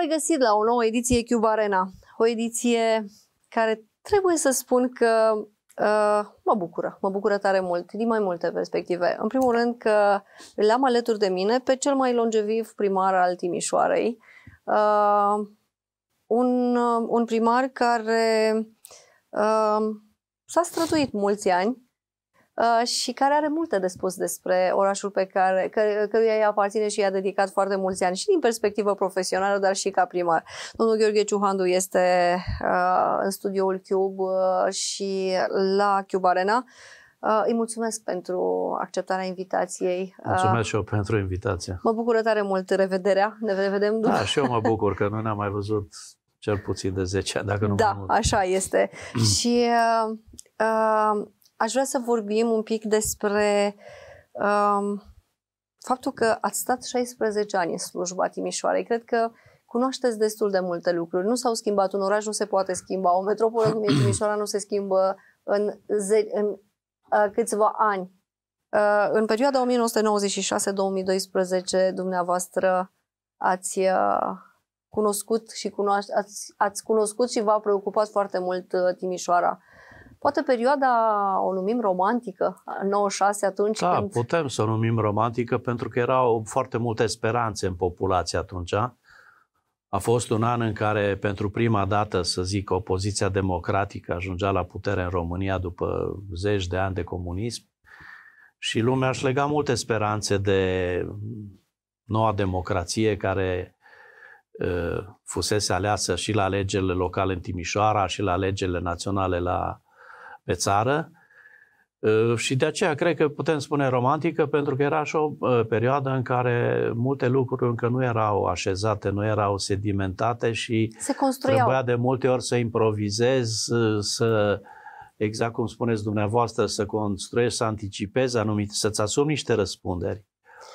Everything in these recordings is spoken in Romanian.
regăsit la o nouă ediție Cube Arena, o ediție care trebuie să spun că uh, mă bucură, mă bucură tare mult, din mai multe perspective. În primul rând că l-am alături de mine pe cel mai longeviv primar al Timișoarei, uh, un, uh, un primar care uh, s-a străduit mulți ani Uh, și care are multe de spus despre orașul pe care, că, căruia îi aparține și i-a dedicat foarte mulți ani și din perspectivă profesională, dar și ca primar. Domnul Gheorghe Ciuhandu este uh, în studioul Cube uh, și la Cube Arena. Uh, îi mulțumesc pentru acceptarea invitației. Uh, mulțumesc uh, și eu pentru invitație. Mă bucură tare mult revederea. Ne vedem da, după. Da, și eu mă bucur că nu ne-am mai văzut cel puțin de 10 ani, dacă nu Da, așa este. și uh, uh, aș vrea să vorbim un pic despre um, faptul că ați stat 16 ani în slujba Timișoarei. Cred că cunoașteți destul de multe lucruri. Nu s-au schimbat, un oraș nu se poate schimba, o metropolă cum e Timișoara nu se schimbă în, ze- în uh, câțiva ani. Uh, în perioada 1996-2012, dumneavoastră ați uh, cunoscut și cunoaște, ați, ați cunoscut și v-a preocupat foarte mult uh, Timișoara. Poate perioada o numim romantică, 96 atunci da, când... putem să o numim romantică pentru că erau foarte multe speranțe în populație atunci. A fost un an în care pentru prima dată, să zic, opoziția democratică ajungea la putere în România după zeci de ani de comunism și lumea își lega multe speranțe de noua democrație care ă, fusese aleasă și la alegerile locale în Timișoara și la alegerile naționale la pe țară ă, și de aceea cred că putem spune romantică, pentru că era și o ă, perioadă în care multe lucruri încă nu erau așezate, nu erau sedimentate și se construiau. trebuia de multe ori să improvizez, ă, să exact cum spuneți dumneavoastră, să construiești, să anticipezi anumite, să-ți asumi niște răspunderi.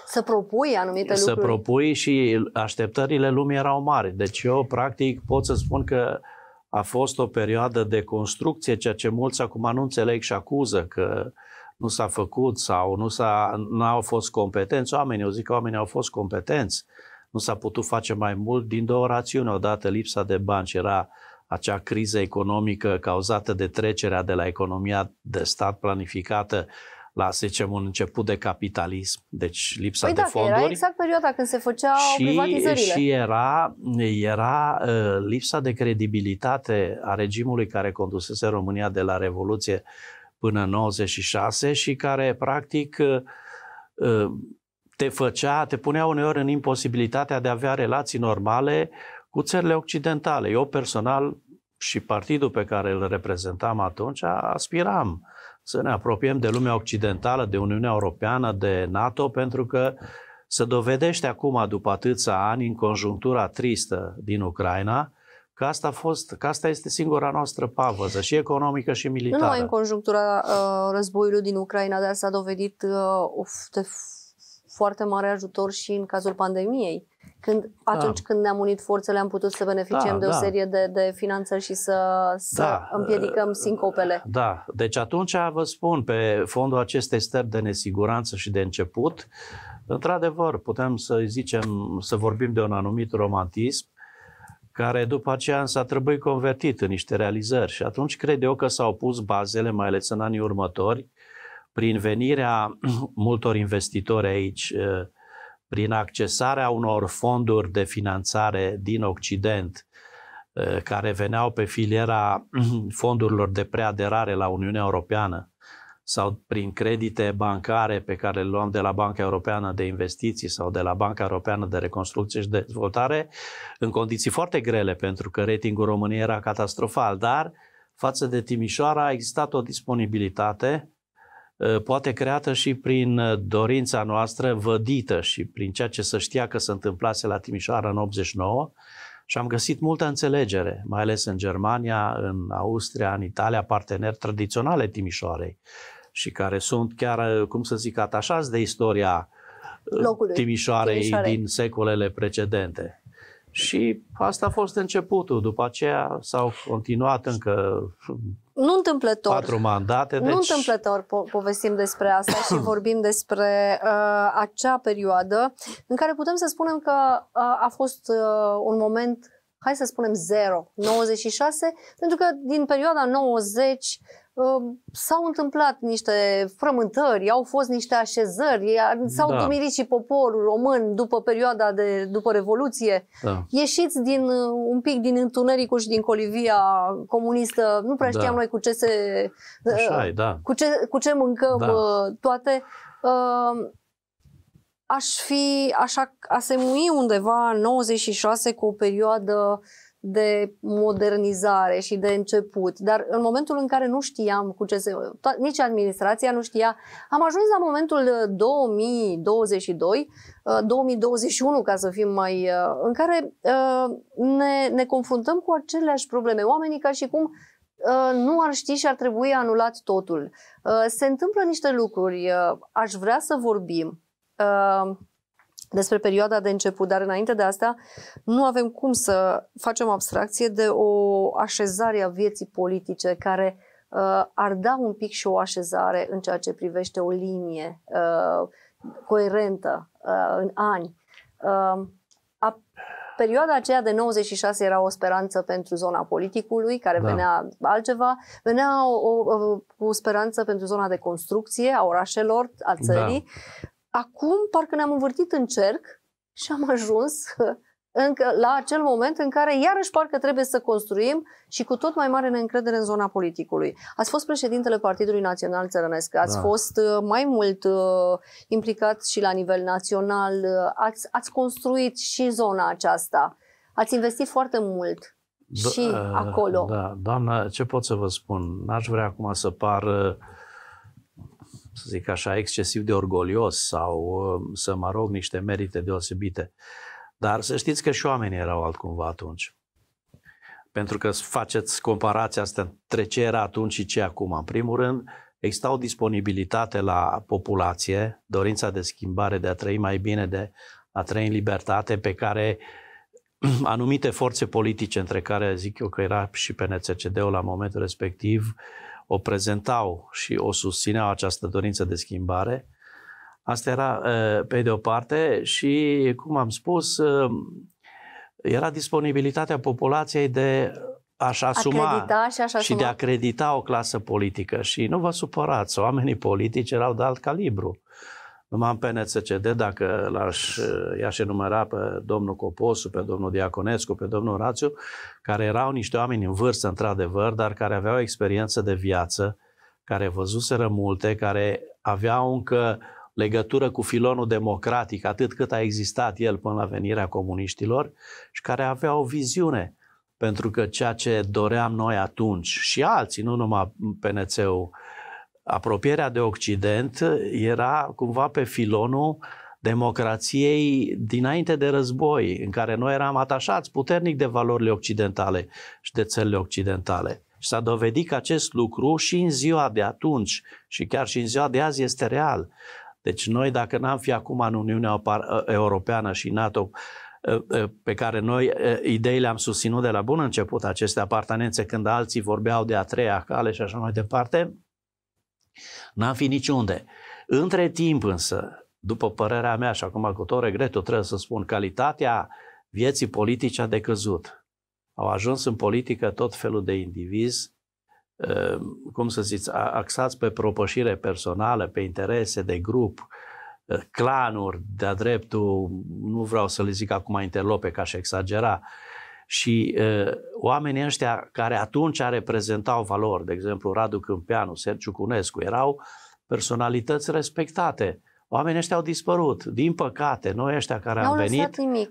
Să propui anumite să lucruri. Să propui și așteptările lumii erau mari. Deci eu, practic, pot să spun că a fost o perioadă de construcție, ceea ce mulți acum nu înțeleg și acuză că nu s-a făcut sau nu, s-a, nu au fost competenți oamenii. Eu zic că oamenii au fost competenți. Nu s-a putut face mai mult din două rațiuni. Odată lipsa de bani și era acea criză economică cauzată de trecerea de la economia de stat planificată la, să zicem, un început de capitalism, deci lipsa păi de da, fonduri. era exact perioada când se făceau și, privatizările. Și era, era uh, lipsa de credibilitate a regimului care condusese România de la Revoluție până în 96 și care, practic, uh, uh, te făcea, te punea uneori în imposibilitatea de a avea relații normale cu țările occidentale. Eu personal și partidul pe care îl reprezentam atunci aspiram să ne apropiem de lumea occidentală, de Uniunea Europeană, de NATO, pentru că se dovedește acum, după atâția ani, în conjunctura tristă din Ucraina, că asta, a fost, că asta este singura noastră pavăză, și economică și militară. Nu numai în conjunctura uh, războiului din Ucraina, dar s-a dovedit uh, of, de foarte mare ajutor și în cazul pandemiei. Când, da. atunci da. când ne-am unit forțele am putut să beneficiem da, de o da. serie de, de finanțări și să, să da. împiedicăm sincopele. Da, deci atunci vă spun, pe fondul acestei stări de nesiguranță și de început, într-adevăr, putem să zicem, să vorbim de un anumit romantism, care după aceea s-a trebuit convertit în niște realizări și atunci cred eu că s-au pus bazele, mai ales în anii următori, uh, prin venirea multor investitori aici, uh, prin accesarea unor fonduri de finanțare din Occident, uh, care veneau pe filiera fondurilor de preaderare la Uniunea Europeană sau prin credite bancare pe care le luam de la Banca Europeană de Investiții sau de la Banca Europeană de Reconstrucție și Dezvoltare, în condiții foarte grele, pentru că ratingul României era catastrofal, dar față de Timișoara a existat o disponibilitate Uh, poate creată și prin uh, dorința noastră vădită și prin ceea ce să știa că se întâmplase la Timișoara în 89 și am găsit multă înțelegere, mai ales în Germania, în Austria, în Italia, parteneri tradiționale Timișoarei și care sunt chiar, uh, cum să zic, atașați de istoria Locului, Timișoarei, Timișoarei din secolele precedente. Și asta a fost începutul. După aceea s-au continuat încă nu întâmplător. Patru mandate, deci... Nu întâmplător po- povestim despre asta și vorbim despre uh, acea perioadă în care putem să spunem că uh, a fost uh, un moment hai să spunem 0, 96, pentru că din perioada 90 Ă, s-au întâmplat niște frământări, au fost niște așezări, s-au da. dumirit și poporul român după perioada de după Revoluție. Da. Ieșiți din, ă, un pic din întunericul și din colivia comunistă, nu prea da. știam noi cu ce se ă, Așa e, da. cu, ce, cu ce mâncăm da. toate. Aș fi, așa asemui undeva 96 cu o perioadă uh, de modernizare și de început, dar în momentul în care nu știam cu ce se... nici administrația nu știa, am ajuns la momentul 2022, uh, 2021 uh, ca să fim mai... Uh, în care ne, ne confruntăm cu aceleași probleme. Oamenii ca și cum nu ar ști și ar trebui anulat totul. Se întâmplă niște lucruri, aș vrea să vorbim despre perioada de început, dar înainte de asta nu avem cum să facem abstracție de o așezare a vieții politice care uh, ar da un pic și o așezare în ceea ce privește o linie uh, coerentă uh, în ani. Uh, a, perioada aceea de 96 era o speranță pentru zona politicului, care da. venea altceva, venea o, o, o speranță pentru zona de construcție a orașelor, a da. țării. Da acum parcă ne-am învârtit în cerc și am ajuns încă la acel moment în care iarăși parcă trebuie să construim și cu tot mai mare neîncredere în zona politicului. Ați fost președintele Partidului Național Țărănesc, da. ați da. fost uh, mai mult uh, implicat și la nivel național, uh, ați, ați construit și zona aceasta, ați investit foarte mult da, și uh, acolo. Da, doamna, ce pot să vă spun? N-aș vrea acum să par să zic așa, excesiv de orgolios sau uh, să mă rog niște merite deosebite. Dar să știți că și oamenii erau altcumva atunci. Pentru că faceți comparația asta între ce era atunci și ce acum. În primul rând, exista o disponibilitate la populație, dorința de schimbare, de a trăi mai bine, de a trăi în libertate, pe care anumite forțe politice, între care zic eu că era și PNCCD-ul la momentul respectiv, uh, o prezentau și o susțineau această dorință de schimbare. Asta era pe de o parte și, cum am spus, era disponibilitatea populației de a-și asuma Acredita și, și asuma. de a acredita o clasă politică. Și nu vă supărați, oamenii politici erau de alt calibru numai în PNCCD, dacă l-aș, uh, i-aș enumera pe domnul Coposu, pe domnul Diaconescu, pe domnul Rațiu, care erau niște oameni în vârstă, într-adevăr, dar care aveau experiență de viață, care văzuseră multe, care aveau încă legătură cu filonul democratic, atât cât a existat el până la venirea comuniștilor, și care aveau o viziune. Pentru că ceea ce doream noi atunci și alții, nu numai PNC-ul apropierea de Occident era cumva pe filonul democrației dinainte de război, în care noi eram atașați puternic de valorile occidentale și de țările occidentale. Și s-a dovedit că acest lucru și în ziua de atunci și chiar și în ziua de azi este real. Deci noi, dacă n-am fi acum în Uniunea ă, Europeană și NATO, ă, ă, pe care noi ideile am susținut de la bun început, aceste apartanențe, când alții vorbeau de a treia cale și așa mai departe, N-am fi niciunde. Între timp însă, după părerea mea și acum cu tot regretul trebuie să spun, calitatea vieții politice a decăzut. Au ajuns în politică tot felul de indivizi, eh, cum să zic, axați pe propășire personală, pe interese de grup, eh, clanuri de-a dreptul, nu vreau să le zic acum interlope ca și exagera, și uh, oamenii ăștia care atunci reprezentau valori, de exemplu Radu Câmpianu, Sergiu Cunescu, erau personalități respectate. Oamenii ăștia au dispărut. Din păcate, noi ăștia care N-au am venit... Nimic.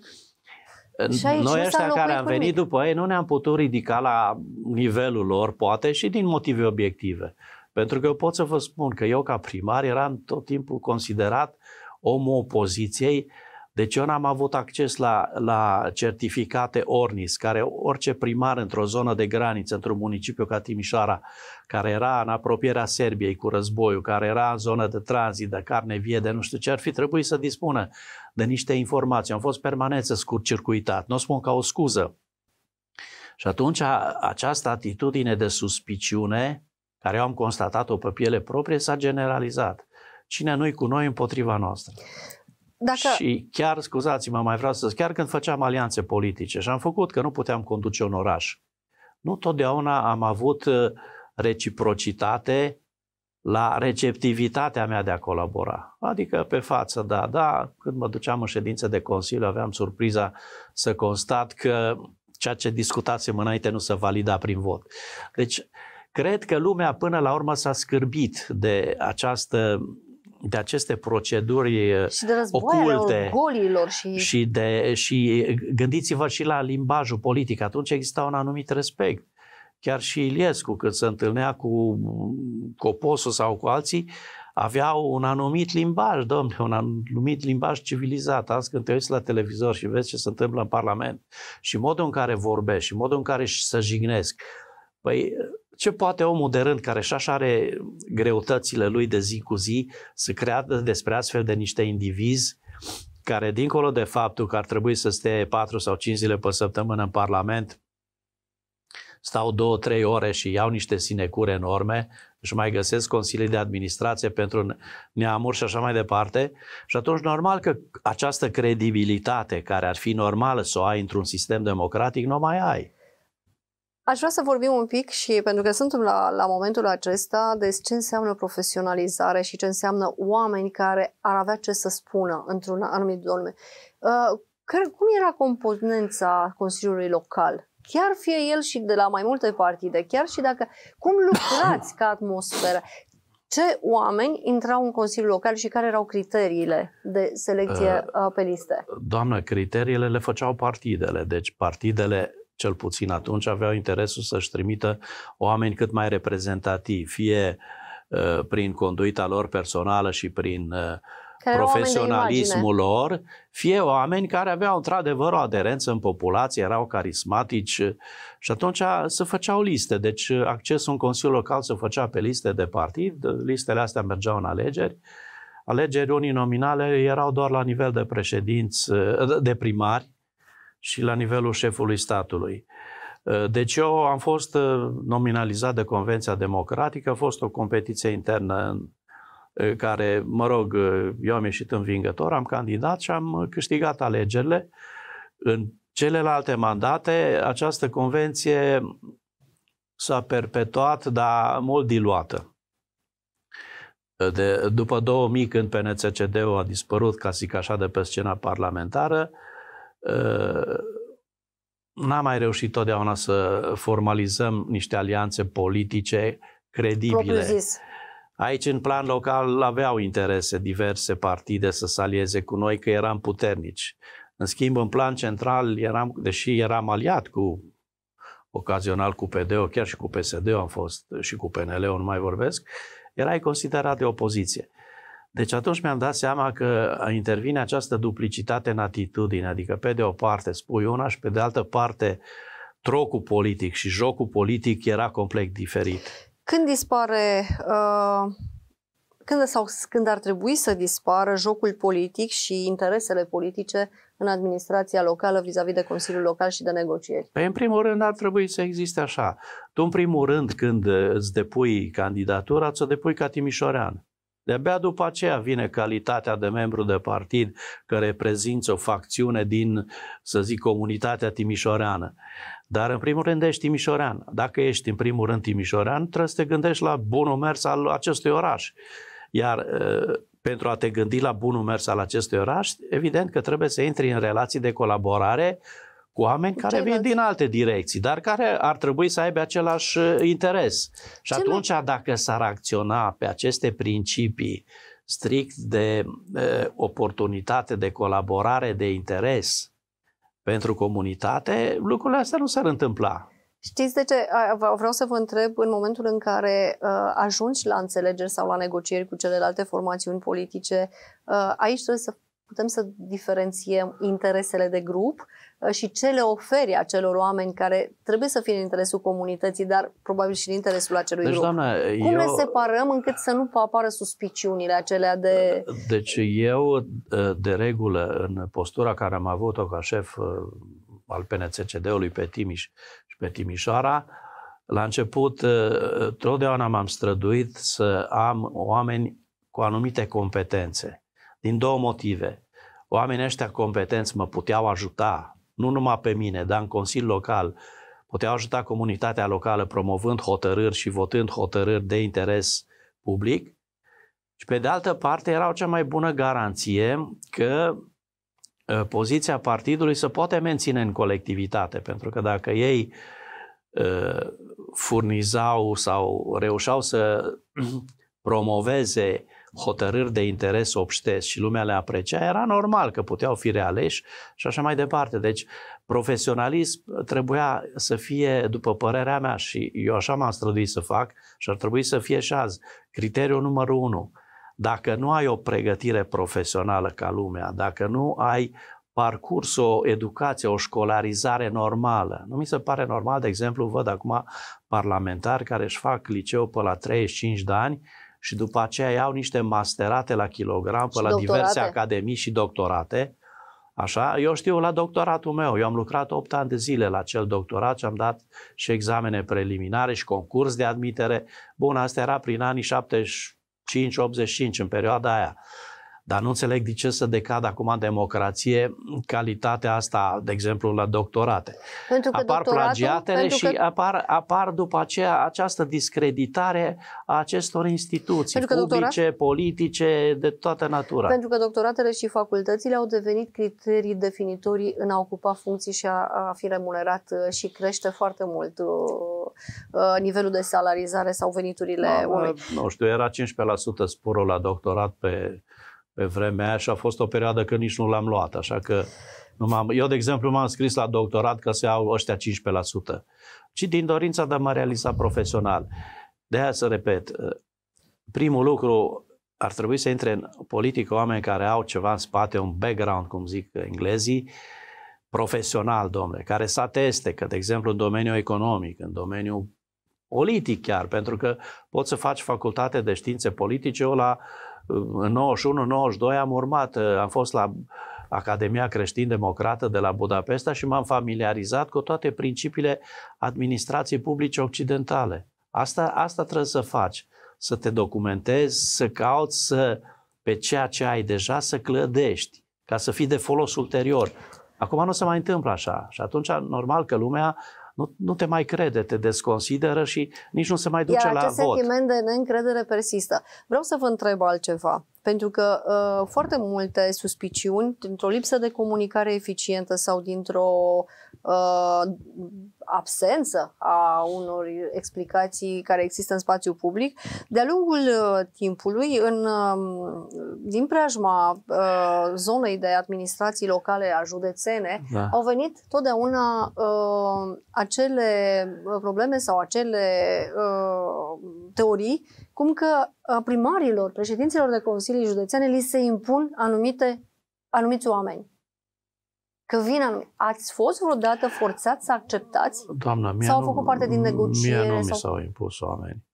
Noi ăștia care am venit după ei nu ne-am putut ridica la nivelul lor, poate și din motive obiective. Pentru că eu pot să vă spun că eu ca primar eram tot timpul considerat omul opoziției uh, deci eu n-am avut acces la, la certificate ORNIS, care orice primar într-o zonă de graniță, într-un municipiu ca Timișoara, care era în apropierea Serbiei cu războiul, care era în zonă de tranzit, de carne vie, de nu știu ce, ar fi trebuit să dispună de niște informații. Am fost permanent să scurt circuitat. Nu o spun ca o scuză. Și atunci această atitudine de suspiciune, care eu am constatat-o pe piele proprie, s-a generalizat. Cine nu-i cu noi împotriva noastră. Dacă... Și chiar, scuzați-mă, mai vreau să zic, chiar când făceam alianțe politice și am făcut că nu puteam conduce un oraș, nu totdeauna am avut uh, reciprocitate la receptivitatea mea de a colabora. Adică pe față, da, da, când mă duceam în ședințe de consiliu aveam surpriza să constat că ceea ce discutasem înainte nu se valida prin vot. Deci, cred că lumea până la urmă s-a scârbit de această de aceste proceduri și de oculte golilor și... Și, de, și gândiți-vă și la limbajul politic. Atunci exista un anumit respect. Chiar și Iliescu, când se întâlnea cu Coposul sau cu alții, aveau un anumit limbaj, domnule, un anumit limbaj civilizat. Azi când te uiți la televizor și vezi ce se întâmplă în Parlament și modul în care vorbești și modul în care se jignesc, păi ce poate omul de rând, care și așa are greutățile lui de zi cu zi, să creadă despre astfel de niște indivizi care, dincolo de faptul că ar trebui să stea 4 sau 5 zile pe săptămână în Parlament, stau 2-3 ore și iau niște sinecure enorme, și mai găsesc consilii de administrație pentru neamuri și așa mai departe. Și atunci, normal că această credibilitate care ar fi normală să o ai într-un sistem democratic, nu o mai ai. Aș vrea să vorbim un pic și, pentru că suntem la, la momentul acesta, de ce înseamnă profesionalizare și ce înseamnă oameni care ar avea ce să spună într-un anumit domeniu. Uh, cum era componența Consiliului Local? Chiar fie el și de la mai multe partide, chiar și dacă... Cum lucrați ca atmosferă? Ce oameni intrau în Consiliul Local și care erau criteriile de selecție uh, uh pe liste? Doamnă, criteriile le făceau partidele. Deci partidele cel puțin atunci, aveau interesul să-și trimită oameni cât mai reprezentativi, fie uh, prin conduita lor personală și prin uh, profesionalismul lor, fie oameni care aveau într-adevăr o aderență în populație, erau carismatici uh, și atunci se făceau liste. Deci uh, accesul în Consiliul Local se făcea pe liste de partid, uh, listele astea mergeau în alegeri. Alegeri nominale erau doar la nivel de președinți, de primari, și la nivelul șefului statului. Uh, deci eu am fost uh, nominalizat de Convenția Democratică, a fost o competiție internă în uh, care, mă rog, eu am ieșit învingător, am candidat și am câștigat alegerile. În celelalte mandate, această convenție s-a perpetuat, dar mult diluată. De, după 2000, când PNCCD-ul a dispărut, ca zic așa, de pe scena parlamentară, uh, Ă, n-am mai reușit totdeauna să formalizăm niște alianțe politice credibile. Aici, în plan local, aveau interese diverse partide să salieze cu noi, că eram puternici. În schimb, în plan central, eram, deși eram aliat cu ocazional cu pd chiar și cu PSD-ul am fost și cu PNL-ul, nu mai vorbesc, erai considerat de opoziție. Uh, deci atunci mi-am dat seama că intervine această duplicitate în atitudine, adică pe de o parte spui una și pe de altă parte trocul politic și jocul politic era complet diferit. Când dispare, uh, când sau când ar trebui să dispară jocul politic și interesele politice în administrația locală vis-a-vis de Consiliul Local și de negocieri? Păi, în primul rând, ar trebui să existe așa. Tu, în primul rând, când îți depui candidatura, ți-o depui ca timișorean. De-abia după aceea vine calitatea de membru de partid care reprezintă o facțiune din, să zic, comunitatea timișoreană. Dar în primul rând ești timișorean. Dacă ești în primul rând timișorean, trebuie să te gândești la bunul mers al acestui oraș. Iar ă, pentru a te gândi la bunul mers al acestui oraș, evident că trebuie să intri în relații de colaborare cu oameni care Ceilalți. vin din alte direcții, dar care ar trebui să aibă același uh, interes. Și Ce atunci, mai... dacă s-ar acționa pe aceste principii strict de uh, oportunitate de colaborare, de interes pentru comunitate, lucrurile astea nu s-ar întâmpla. Știți de ce? Vreau să vă întreb în momentul în care uh, ajungi la înțelegeri sau la negocieri cu celelalte formațiuni politice, uh, aici trebuie să putem să diferențiem interesele de grup Uh, și ce le oferi acelor oameni care trebuie să fie în interesul comunității, dar probabil și în interesul acelui deci, grup. Doamne, Cum eu... ne separăm încât să nu apară suspiciunile acelea de... Deci eu, uh, de regulă, în postura care am avut-o ca șef uh, al PNCCD-ului pe Timiș și pe Timișoara, la început, totdeauna m-am străduit să am oameni cu anumite competențe, din două motive. Oamenii ăștia competenți mă puteau ajuta nu numai pe mine, dar în Consiliul Local, puteau ajuta comunitatea locală promovând hotărâri și votând hotărâri de interes public. Și pe de altă parte erau cea mai bună garanție că ă, poziția partidului se poate menține în colectivitate, pentru că dacă ei ă, furnizau sau reușeau să promoveze uh, hotărâri de interes obștesc și lumea le aprecia, era normal că puteau fi realeși și așa mai departe. Deci profesionalism trebuia să fie, după părerea mea, și eu așa m-am străduit să fac și ar trebui să fie și azi, criteriul numărul unu. Dacă nu ai o pregătire profesională ca lumea, dacă nu ai parcurs o educație, o școlarizare normală. Nu mi se pare normal, de exemplu, văd acum parlamentari care își fac liceu pe la 35 de ani și după aceea iau niște masterate la kilogram pe la doctorate. diverse academii și doctorate. Așa? Eu știu la doctoratul meu, eu am lucrat 8 ani de zile la acel doctorat și am dat și examene preliminare și concurs de admitere. Bun, asta era prin anii 75-85, în perioada aia. Dar nu înțeleg de ce să decadă acum în democrație calitatea asta, de exemplu, la doctorate. Pentru că apar plagiatele pentru că... și apar, apar după aceea această discreditare a acestor instituții pentru publice, doctorat... politice, de toată natura. Pentru că doctoratele și facultățile au devenit criterii definitorii în a ocupa funcții și a, a fi remunerat uh, și crește foarte mult uh, uh, nivelul de salarizare sau veniturile da, oamenilor. Nu știu, era 15% sporul la doctorat pe pe vremea aia și a fost o perioadă că nici nu l-am luat, așa că nu m-am, eu, de exemplu, m-am scris la doctorat că se au ăștia 15%, ci din dorința de a mă realiza profesional. De aia să repet, primul lucru, ar trebui să intre în politică oameni care au ceva în spate, un background, cum zic englezii, profesional, domnule, care să ateste că, de exemplu, în domeniul economic, în domeniul politic chiar, pentru că poți să faci facultate de științe politice o la uh, în 91-92 am urmat, uh, am fost la Academia Creștin-Democrată de la Budapesta și m-am familiarizat cu toate principiile administrației publice occidentale. Asta, asta trebuie să faci, să te documentezi, să cauți să, pe ceea ce ai deja să clădești, ca să fii de folos ulterior. Acum nu se mai întâmplă așa și atunci normal că lumea nu, nu te mai crede, te desconsideră și nici nu se mai duce Iar la acest vot. sentiment de neîncredere persistă. Vreau să vă întreb altceva, pentru că uh, foarte multe suspiciuni, dintr-o lipsă de comunicare eficientă sau dintr-o uh, absență a unor explicații care există în spațiu public. De-a lungul uh, timpului, în, um, din preajma uh, zonei de administrații locale a județene, da. au venit totdeauna uh, acele probleme sau acele teorii cum că primarilor, președinților de consilii județene li se impun anumite, anumiți oameni. Că vina Ați fost vreodată forțat să acceptați? Doamna, mie sau nu, făcut parte din negociere? Mie nu sau... mi s-au impus oameni.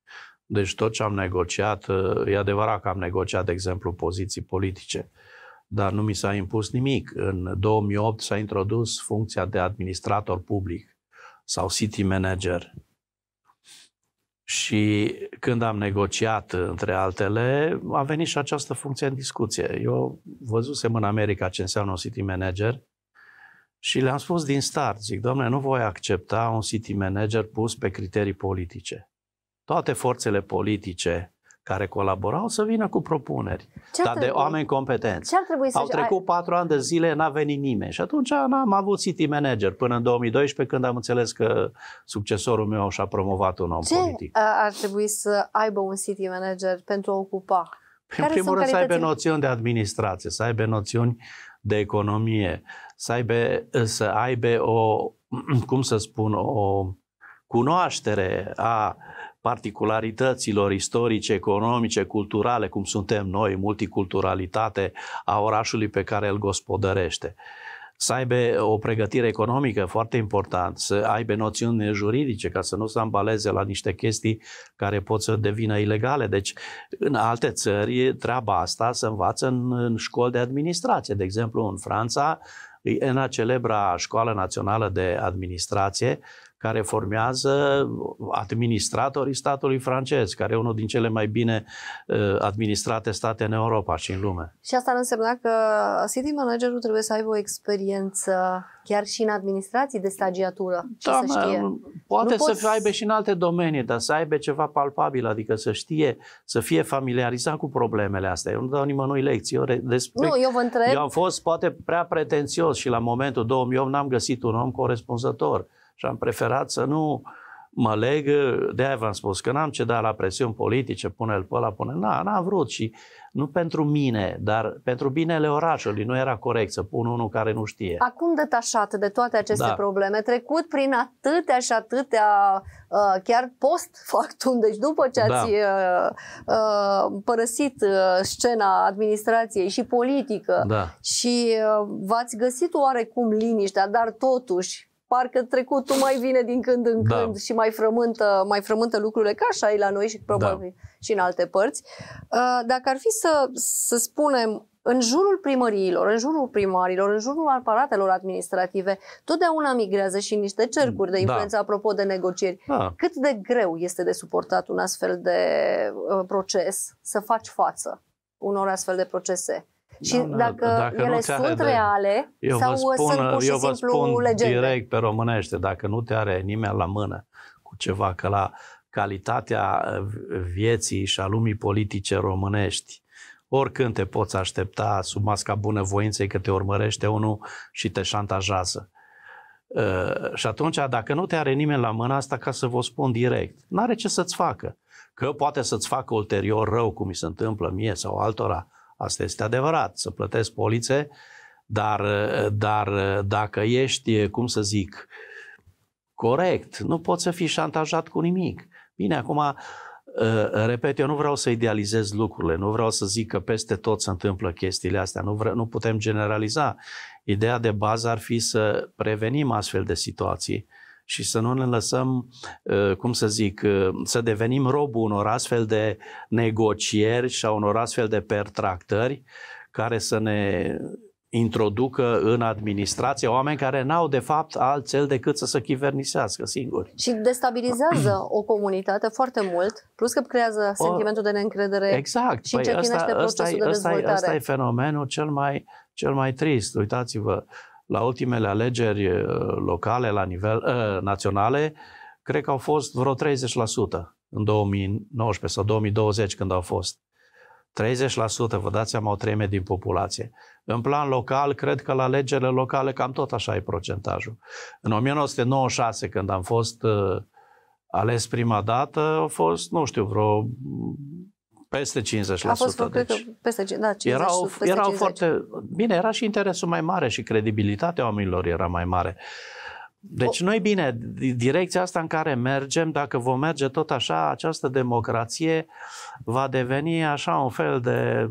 Deci tot ce am negociat, e adevărat că am negociat, de exemplu, poziții politice, dar nu mi s-a impus nimic. În 2008 s-a introdus funcția de administrator public sau city manager. Și când am negociat, între altele, a venit și această funcție în discuție. Eu văzusem în America ce înseamnă un city manager și le-am spus din start, zic, domnule, nu voi accepta un city manager pus pe criterii politice. Toate forțele politice care colaborau să vină cu propuneri, Ce-ar dar trebui? de oameni competenți. Ce-ar trebui să Au trecut patru ani de zile, n-a venit nimeni și atunci n-am avut city manager până în 2012 când am înțeles că succesorul meu și-a promovat un om Ce politic. Ce ar trebui să aibă un city manager pentru a ocupa? Păi, în primul rând calitățile? să aibă noțiuni de administrație, să aibă noțiuni de economie, să aibă, să aibă o, cum să spun, o cunoaștere a particularităților istorice, economice, culturale, cum suntem noi, multiculturalitate a orașului pe care îl gospodărește să aibă o pregătire economică foarte importantă. să aibă noțiuni juridice ca să nu se ambaleze la niște chestii care pot să devină ilegale. Deci, în alte țări, treaba asta se învață în, în școli de administrație. De exemplu, în Franța, în celebra Școală Națională de Administrație, care formează administratorii statului francez, care e unul din cele mai bine uh, administrate state în Europa și în lume. Și asta ar însemna că city managerul trebuie să aibă o experiență chiar și în administrații de stagiatură. Da, să știe. Poate nu să poți... aibă și în alte domenii, dar să aibă ceva palpabil, adică să știe, să fie familiarizat cu problemele astea. Eu nu dau nimănui lecții. despre... Nu, eu vă întreb. Eu am fost poate prea pretențios și la momentul 2008 n-am găsit un om corespunzător și am preferat să nu mă leg, de aia v-am spus că n-am cedat la presiuni politice, pune-l pe ăla, pune Na, n-am vrut și nu pentru mine, dar pentru binele orașului nu era corect să pun unul care nu știe. Acum detașat de toate aceste da. probleme, trecut prin atâtea și atâtea, uh, chiar post-factum, deci după ce da. ați uh, uh, părăsit scena administrației și politică da. și v-ați găsit oarecum liniștea, dar totuși parcă trecutul mai vine din când în da. când și mai frământă, mai frământă lucrurile, ca așa e la noi și probabil da. și în alte părți. Uh, dacă ar fi să, să spunem în jurul primăriilor, în jurul primarilor, în jurul aparatelor administrative, totdeauna migrează și niște cercuri de da. influență da. apropo de negocieri. Da. Cât de greu este de suportat un astfel de uh, proces să faci față unor astfel de procese? Și da, dacă, dacă ele sunt crede, reale eu sau vă spun, sunt pur și eu vă simplu spun legende. direct pe românește, dacă nu te are nimeni la mână cu ceva, că la calitatea uh, vieții și a lumii politice românești, oricând te poți aștepta sub masca bunăvoinței că te urmărește unul și te șantajează. Uh, și atunci, dacă nu te are nimeni la mână asta, ca să vă spun direct, n-are ce să-ți facă. Că poate să-ți facă ulterior rău, cum mi se întâmplă mie sau altora, Asta este adevărat, să plătesc polițe, dar, dar dacă ești, cum să zic, corect, nu poți să fii șantajat cu nimic. Bine, acum, ă, repet, eu nu vreau să idealizez lucrurile, nu vreau să zic că peste tot se întâmplă chestiile astea, nu, vre- nu putem generaliza. Ideea de bază ar fi să prevenim astfel de situații și să nu ne lăsăm, uh, cum să zic, uh, să devenim robul unor astfel de negocieri și a unor astfel de pertractări care să ne introducă în administrație oameni care n-au de fapt alt cel decât să se chivernisească singuri. Și destabilizează o comunitate foarte mult, plus că creează sentimentul de neîncredere exact. și păi încetinește ăsta, procesul ăsta, de dezvoltare. Asta e fenomenul cel mai, cel mai trist. Uitați-vă, uh, la ultimele alegeri uh, locale, la nivel uh, naționale, cred că au fost vreo 30% în 2019 sau 2020 când au fost. 30%, vă dați seama, o treime din populație. În plan local, cred că la alegerile locale cam tot așa e procentajul. În 1996, când am fost uh, ales prima dată, au fost, nu știu, vreo peste 50%. A fost, deci. cred că, peste, da, 50, erau, peste erau 50. foarte... Bine, era și interesul mai mare și credibilitatea oamenilor era mai mare. Uh, deci noi bine, direcția asta în care mergem, dacă vom merge tot așa, această democrație va deveni așa un fel de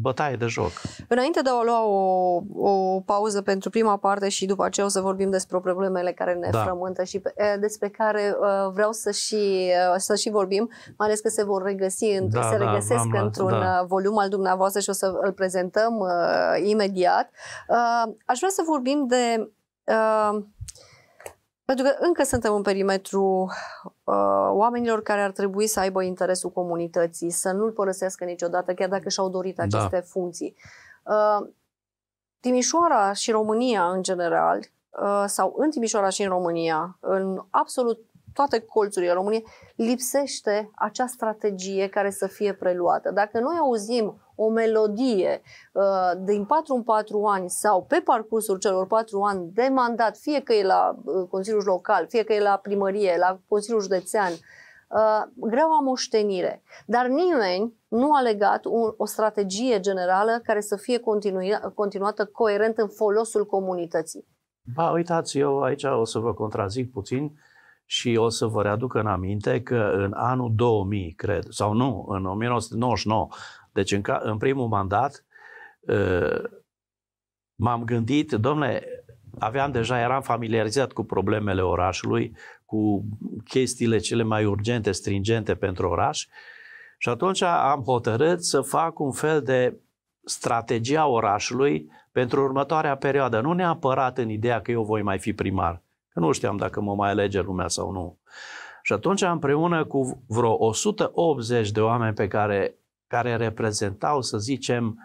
bătaie de joc. Înainte de a lua o, o pauză pentru prima parte și după aceea o să vorbim despre problemele care ne da. frământă și despre care vreau să și, să și vorbim, mai ales că se vor regăsi, da, se da, regăsesc da, într-un uh, da. volum al dumneavoastră și o să îl prezentăm uh, imediat. Uh, aș vrea să vorbim de... Uh, pentru că încă suntem în perimetru uh, oamenilor care ar trebui să aibă interesul comunității, să nu-l părăsească niciodată, chiar dacă și-au dorit da. aceste da. funcții. Uh, Timișoara și România, în general, uh, sau în Timișoara și în România, în absolut toate colțurile României, lipsește acea strategie care să fie preluată. Dacă noi auzim o melodie uh, din 4 în 4 ani sau pe parcursul celor 4 ani de mandat, fie că e la uh, Consiliul Local, fie că e la primărie, la Consiliul Județean, uh, am moștenire. Dar nimeni nu a legat un, o strategie generală care să fie continua, continuată coerent în folosul comunității. Ba, uitați, eu aici o să vă contrazic puțin și o să vă readuc în aminte că în anul 2000, cred, sau nu, în 1999, deci în, ca, în primul mandat, ă, m-am gândit, domnule, aveam deja, eram familiarizat cu problemele orașului, cu chestiile cele mai urgente, stringente pentru oraș și atunci am hotărât să fac un fel de strategia orașului pentru următoarea perioadă. Nu neapărat în ideea că eu voi mai fi primar, Că nu știam dacă mă mai alege lumea sau nu. Și atunci, împreună cu vreo 180 de oameni pe care, care reprezentau, să zicem,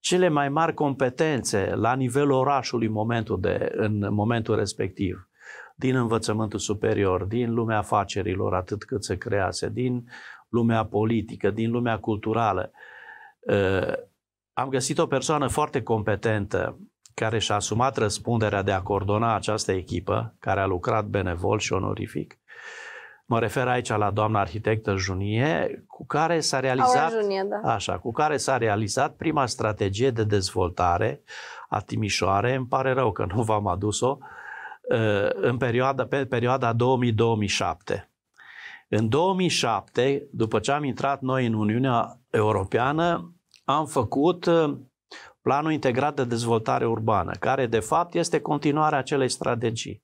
cele mai mari competențe la nivelul orașului momentul, de, în momentul respectiv, din învățământul superior, din lumea afacerilor, atât cât se crease, din lumea politică, din lumea culturală. Ă, am găsit o persoană foarte competentă care și-a asumat răspunderea de a coordona această echipă, care a lucrat benevol și onorific. Mă refer aici la doamna arhitectă Junie, cu care s-a realizat Junie, da. așa, cu care s-a realizat prima strategie de dezvoltare a Timișoare. Îmi pare rău că nu v-am adus-o ă, în perioada, pe perioada 2000-2007. În 2007, după ce am intrat noi în Uniunea Europeană, am făcut uh, Planul Integrat de Dezvoltare Urbană, care de fapt este continuarea acelei strategii,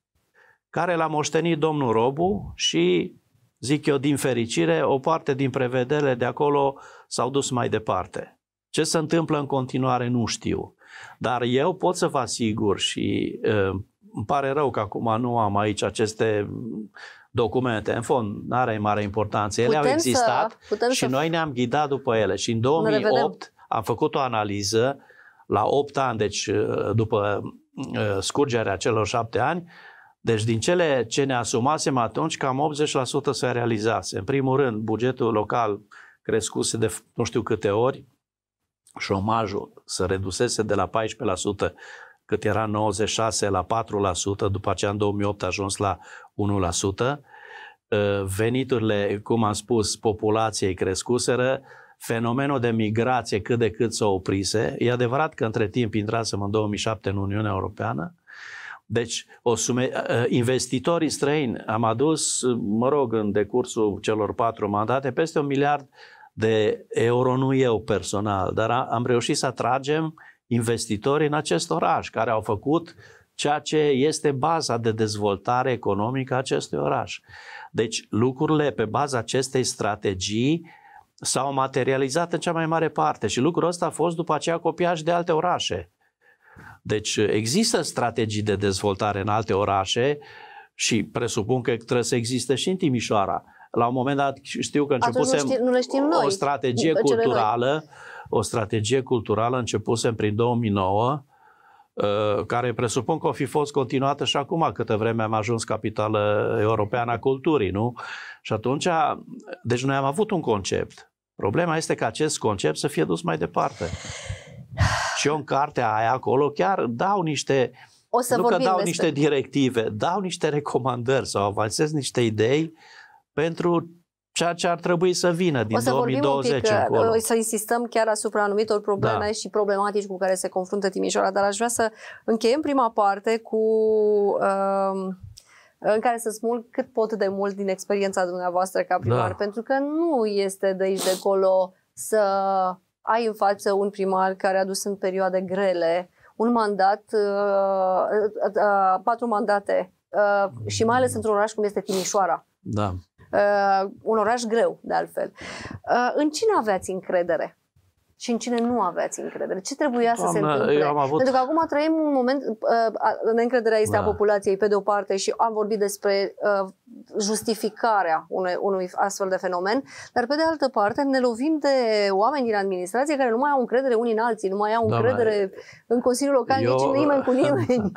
care l-a moștenit domnul Robu și, zic eu, din fericire, o parte din prevederile de acolo s-au dus mai departe. Ce se întâmplă în continuare nu știu, dar eu pot să vă asigur și uh, îmi pare rău că acum nu am aici aceste documente, în fond, nu are mare importanță. Ele putem au existat să, și să... noi ne-am ghidat după ele. Și în 2008 am făcut o analiză la 8 ani, deci uh, după uh, scurgerea celor 7 ani, deci din cele ce ne asumasem atunci, cam 80% se realizase. În primul rând, bugetul local crescuse de nu știu câte ori, șomajul se redusese de la 14% cât era 96 la 4%, după aceea în 2008 a ajuns la 1%, uh, veniturile, cum am spus, populației crescuseră, fenomenul de migrație cât de cât s-a oprise. E adevărat că între timp intrasem în 2007 în Uniunea Europeană, deci, o sume, ă, ă, investitorii străini, am adus, mă rog, în decursul celor patru mandate, peste un miliard de euro, nu eu personal, dar am reușit să atragem investitori în acest oraș, care au făcut ceea ce este baza de dezvoltare economică a acestui oraș. Deci, lucrurile pe baza acestei strategii s-au materializat în cea mai mare parte și lucrul ăsta a fost după aceea copiaș de alte orașe. Deci există strategii de dezvoltare în alte orașe și presupun că trebuie să existe și în Timișoara. La un moment dat știu că începusem nu știm, nu le știm noi, o strategie culturală, noi. o strategie culturală începusem prin 2009 Uh, care presupun că o fi fost continuată și acum, câtă vreme am ajuns capitală europeană a culturii, nu? Și atunci, deci noi am avut un concept. Problema este că acest concept să fie dus mai departe. Și eu în cartea aia acolo chiar dau niște o să nu că dau despre... niște directive, dau niște recomandări sau avansez niște idei pentru ceea ce ar trebui să vină din o să 2020 un pic, uh, să insistăm chiar asupra anumitor probleme da. și problematici cu care se confruntă Timișoara, dar aș vrea să încheiem prima parte cu... Uh, în care să spun cât pot de mult din experiența dumneavoastră ca primar, da. pentru că nu este de aici de acolo să ai în față un primar care a dus în perioade grele un mandat, uh, uh, uh, patru mandate uh, și mai ales într-un oraș cum este Timișoara. Da. Uh, un oraș greu, de altfel. Uh, în cine aveați încredere? și în cine nu aveați încredere? Ce trebuia Doamne, să se întâmple? Am avut... Pentru că acum trăim un moment, uh, neîncrederea este da. a populației pe de o parte și am vorbit despre uh, justificarea unui, unui astfel de fenomen, dar pe de altă parte ne lovim de oameni din administrație care nu mai au încredere unii în alții, nu mai au Doamne, încredere în Consiliul Local, eu, nici nimeni cu nimeni.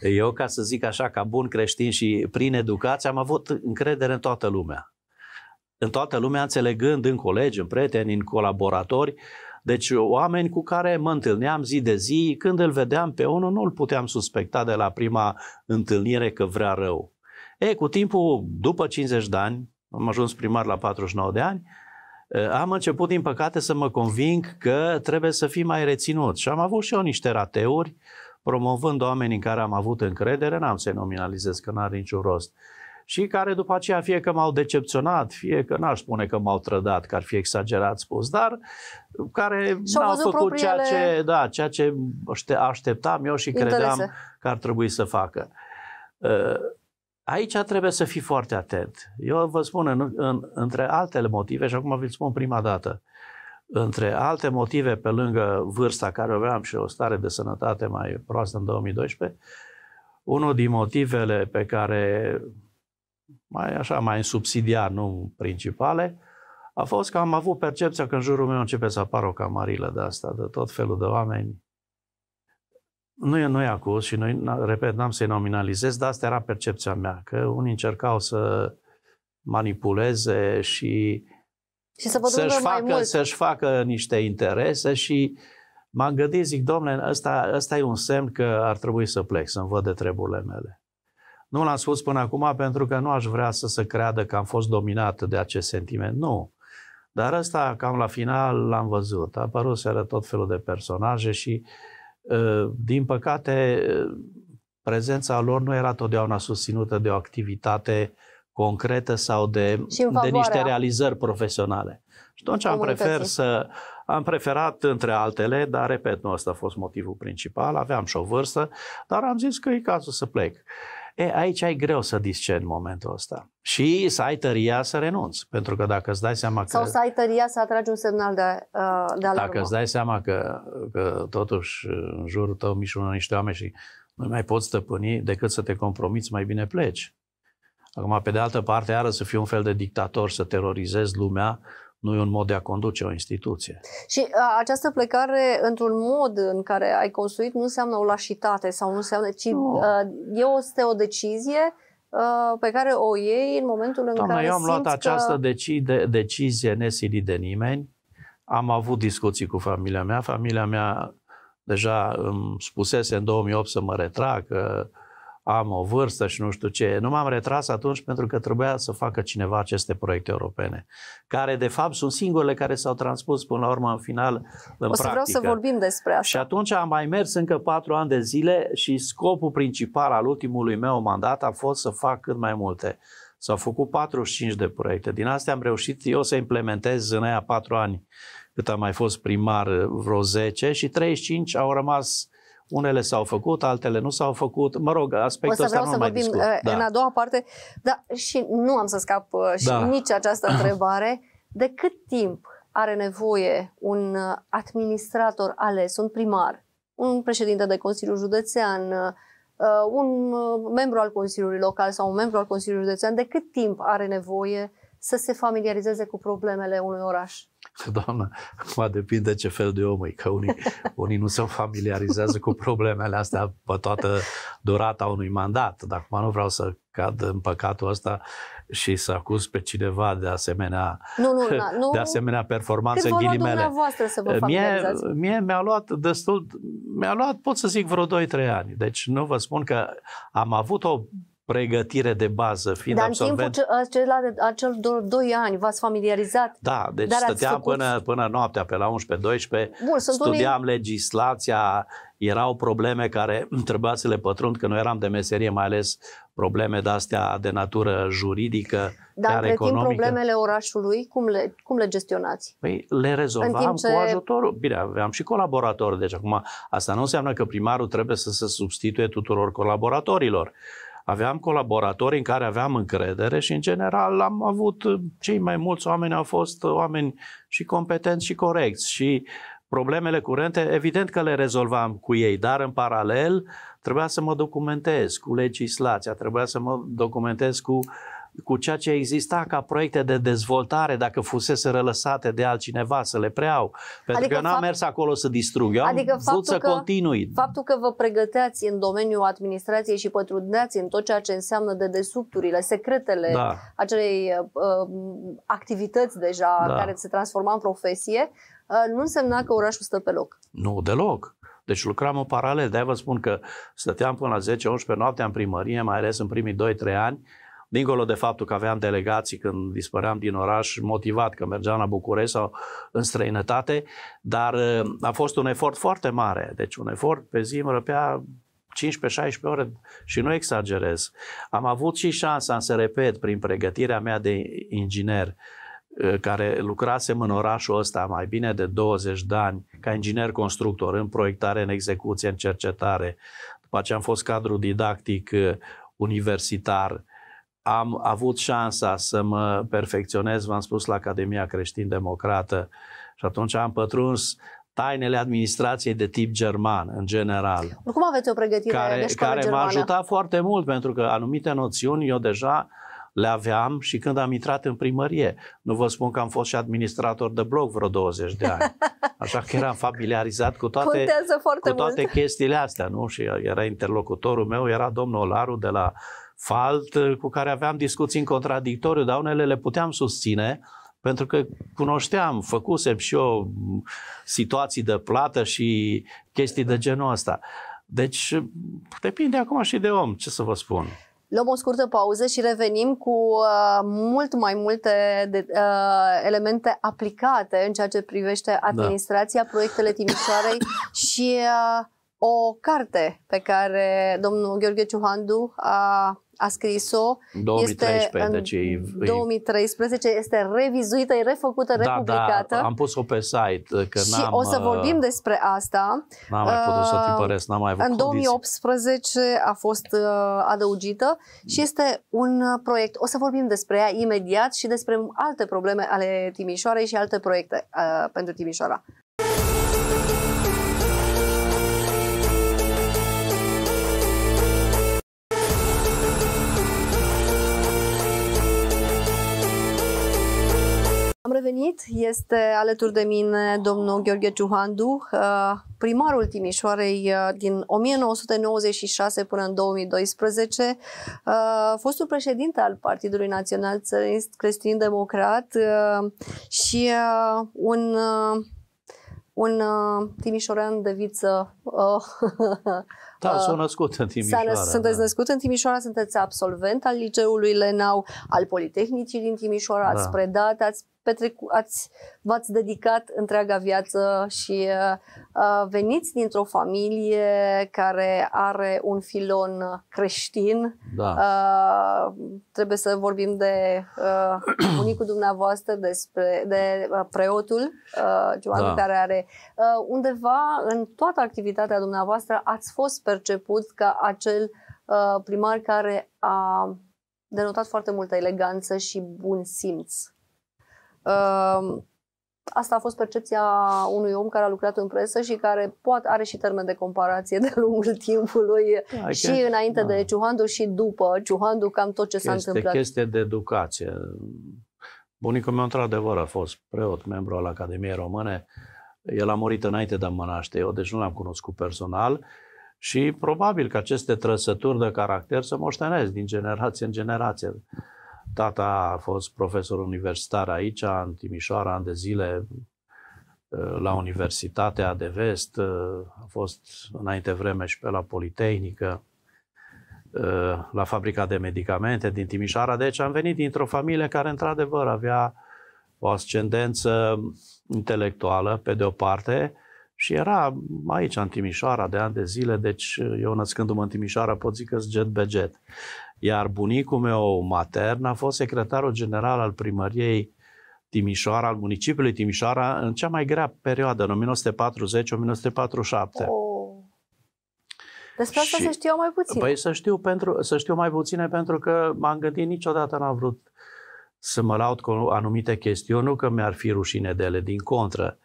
Eu, ca să zic așa, ca bun creștin și prin educație, am avut încredere în toată lumea în toată lumea, înțelegând în colegi, în prieteni, în colaboratori, deci oameni cu care mă întâlneam zi de zi, când îl vedeam pe unul, nu îl puteam suspecta de la prima întâlnire că vrea rău. E, cu timpul, după 50 de ani, am ajuns primar la 49 de ani, am început, din păcate, să mă conving că trebuie să fii mai reținut. Și am avut și eu niște rateuri, promovând oamenii în care am avut încredere, n-am să-i nominalizez, că n-are niciun rost și care după aceea fie că m-au decepționat, fie că n-aș spune că m-au trădat, că ar fi exagerat spus, dar care n-au făcut ceea ce, da, ceea ce așteptam eu și interese. credeam că ar trebui să facă. Uh, aici trebuie să fii foarte atent. Eu vă spun, în, în, între altele motive, și acum vi-l spun prima dată, între alte motive, pe lângă vârsta care o aveam și o stare de sănătate mai proastă în 2012, unul din motivele pe care mai așa, mai în subsidiar, nu principale, a fost că am avut percepția că în jurul meu începe să apară o camarilă de asta, de tot felul de oameni. Nu e, noi acuz și noi, repet, n-am să-i nominalizez, dar asta era percepția mea, că unii încercau să manipuleze și, și să să-și, facă, să-și facă niște interese și m-am gândit, zic, domnule, ăsta, ăsta e un semn că ar trebui să plec, să-mi văd de treburile mele. Nu l-am spus până acum pentru că nu aș vrea să se creadă că am fost dominat de acest sentiment. Nu. Dar ăsta, cam la final, l-am văzut. seara tot felul de personaje și, ă, din păcate, prezența lor nu era totdeauna susținută de o activitate concretă sau de, de niște realizări profesionale. Și atunci am, prefer să, am preferat între altele, dar repet, nu ăsta a fost motivul principal, aveam și o vârstă, dar am zis că e cazul să plec. Uh, E, aici ai greu să discerni momentul ăsta. Și să ai tăria să renunți. Pentru că dacă îți dai seama că... Sau să ai tăria să atragi un semnal de, uh, de alarmă. Dacă îți dai seama că, că totuși uh, în jurul tău mișună niște oameni și nu mai poți stăpâni decât să te compromiți, mai bine pleci. Acum, pe de altă parte, iară să fii un fel de dictator, să terorizezi lumea nu e un mod de a conduce o instituție. Și această plecare într-un mod în care ai construit nu înseamnă o lașitate sau nu înseamnă, ci nu. este o decizie pe care o iei în momentul în Doamne, care eu am luat că... această decide, decizie nesilit de nimeni. Am avut discuții cu familia mea. Familia mea deja îmi spusese în 2008 să mă retrag, că uh, am o vârstă și nu știu ce. Nu m-am retras atunci pentru că trebuia să facă cineva aceste proiecte europene, care de fapt sunt singurele care s-au transpus până la urmă în final în o să practică. vreau să vorbim despre asta. Și atunci am mai mers încă patru ani de zile și scopul principal al ultimului meu mandat a fost să fac cât mai multe. S-au făcut 45 de proiecte. Din astea am reușit eu să implementez în aia patru ani cât am mai fost primar, vreo 10 și 35 au rămas unele s-au făcut, altele nu s-au făcut. Mă rog, aspectul ăsta nu să mai vorbim discut. Uh, în da. a doua parte, dar și nu am să scap uh, și da. nici această întrebare. De cât timp are nevoie un uh, administrator ales, un primar, un președinte de Consiliu Județean, un membru al Consiliului Local sau un membru al Consiliului Județean, de cât timp are nevoie să se familiarizeze cu problemele unui oraș? Doamnă, acum depinde ce fel de om e, că unii, unii nu se familiarizează cu problemele astea pe toată durata unui mandat. Dar acum nu vreau să cad în păcatul ăsta și să acuz pe cineva de asemenea, nu, nu, nu, de asemenea performanță în ghilimele. Să vă mie, mie mi-a luat destul, mi-a luat, pot să zic, vreo 2-3 ani. Deci nu vă spun că am avut o pregătire de bază, fiind Dar absolvent... Dar în timpul ce, acel 2 ani v-ați familiarizat? Da, deci Dar stăteam făcut... până, până noaptea, pe la 11-12, studiam unii... legislația, erau probleme care trebuia să le pătrund, că noi eram de meserie, mai ales probleme de-astea de natură juridică, Dar chiar economică. Dar problemele orașului, cum le, cum le gestionați? Păi le rezolvam ce... cu ajutorul. Bine, aveam și colaboratori, deci acum asta nu înseamnă că primarul trebuie să se substituie tuturor colaboratorilor aveam colaboratori în care aveam încredere și, în general, am avut cei mai mulți oameni au fost oameni și competenți și corecți și problemele curente, evident că le rezolvam cu ei, dar în paralel trebuia să mă documentez cu legislația, trebuia să mă documentez cu uh, cu ceea ce exista ca proiecte de dezvoltare dacă fusese rălăsate de altcineva să le preau. Pentru adică că n-am fapt... mers acolo să distrug, eu adică am vrut să că, continui. Faptul că vă pregăteați în domeniul administrației și pătrundeați în tot ceea ce înseamnă de desubturile, secretele da. acelei uh, activități deja da. care se transforma în profesie, uh, nu însemna că orașul stă pe loc. Nu, deloc. Deci lucram în paralel. de vă spun că stăteam până la 10-11 noapte, în primărie, mai ales în primii 2-3 ani, uh, dincolo de faptul că aveam delegații când dispăream din oraș, motivat că mergeam la București sau în străinătate, dar uh, a fost un efort foarte mare. Deci un efort pe zi îmi răpea 15-16 ore și nu exagerez. Am avut și șansa să repet prin pregătirea mea de inginer uh, care lucrasem în orașul ăsta mai bine de 20 de ani ca inginer constructor în proiectare, în execuție, în cercetare. După ce am fost cadru didactic uh, universitar am avut șansa să mă perfecționez, v-am spus, la Academia Creștin-Democrată și atunci am pătruns tainele administrației de tip german, în general. Cum aveți o pregătire care, de Care m-a ajutat foarte mult, pentru că anumite noțiuni eu deja le aveam și când am intrat în primărie. Nu vă spun că am fost și administrator de bloc vreo 20 de ani. Așa că eram familiarizat cu toate, cu toate chestiile astea, nu? Și era interlocutorul meu, era domnul Olaru de la falt, uh, cu care aveam discuții în contradictoriu, dar unele le puteam susține, pentru că cunoșteam, făcusem și eu situații de plată și chestii de genul ăsta. Deci depinde acum și de om, ce să vă spun. Luăm o scurtă pauză și revenim cu uh, mult mai multe de, uh, elemente aplicate în ceea ce privește da. administrația, da. proiectele Timișoarei și uh, o carte pe care domnul Gheorghe Ciuhandu a a scris-o. 2013, este, deci e, 2013 este revizuită, e refăcută, da, da republicată. Da, am pus-o pe site. Că și o să uh, vorbim despre asta. N-am mai putut să uh, tipăresc, n-am mai avut În 2018 condiții. a fost uh, adăugită și este un proiect. O să vorbim despre ea imediat și despre alte probleme ale Timișoarei și alte proiecte uh, pentru Timișoara. venit! Este alături de mine domnul Gheorghe Ciuhandu, uh, primarul Timișoarei uh, din 1996 până în 2012, uh, fostul președinte al Partidului Național Țărist Creștin Democrat și un un timișorean de viță. da, s-a născut în Timișoara. Năs- sunteți da. născut în Timișoara, sunteți absolvent al liceului Lenau, al Politehnicii din Timișoara, da. ați predat, ați petrecu- ați, v-ați dedicat întreaga viață și uh, veniți dintr-o familie care are un filon creștin. Da. Uh, trebuie să vorbim de uh, bunicul dumneavoastră, despre, de uh, preotul uh, da. care are. Uh, undeva în toată activitatea dumneavoastră ați fost perceput ca acel uh, primar care a denotat foarte multă eleganță și bun simț. Ehm, asta a fost percepția unui om care a lucrat în presă și care poate are și termen de comparație de lungul timpului da, și chiar, înainte da. de Ciuhandu și după Ciuhandu, cam tot ce s-a întâmplat. Este chestie de educație. Bunicul meu, într-adevăr, a fost preot, membru al Academiei Române. El a murit înainte de a mă naște eu, deci nu l-am cunoscut personal și probabil că aceste trăsături de caracter se moștenesc din generație în generație. Tata a fost profesor universitar aici, în Timișoara, ani de zile, uh, la Universitatea de Vest, uh, a fost înainte vreme și pe la Politehnică, uh, la fabrica de medicamente din Timișoara. Deci am venit dintr-o familie care, într-adevăr, avea o ascendență intelectuală, pe de o parte, și era aici, în Timișoara, de ani de zile, deci uh, eu născându-mă în Timișoara pot zic că jet be jet. Iar bunicul meu matern a fost secretarul general al primăriei Timișoara, al municipiului Timișoara, în cea mai grea perioadă, în 1940-1947. Oh. Despre asta și, să știu mai puțin. Păi să știu, pentru, să știu mai puține pentru că m-am gândit niciodată, n-am vrut să mă laud cu anumite chestiuni, nu că mi-ar fi rușine de ele, din contră.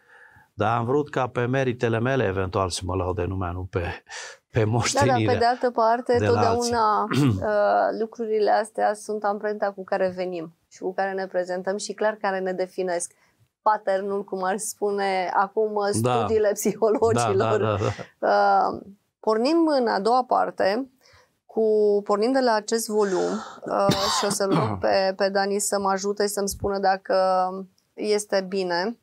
Dar am vrut ca pe meritele mele eventual să mă de numea, nu pe, pe moștenire. Da, dar pe de altă parte, de totdeauna uh, lucrurile astea sunt amprenta cu care venim și cu care ne prezentăm și clar care ne definesc paternul, cum ar spune acum da. studiile da. psihologilor. Da, da, da, da. Uh, pornim în a doua parte, cu, pornind de la acest volum, uh, și o să-l rog pe, pe Dani să mă ajute să-mi spună dacă este bine,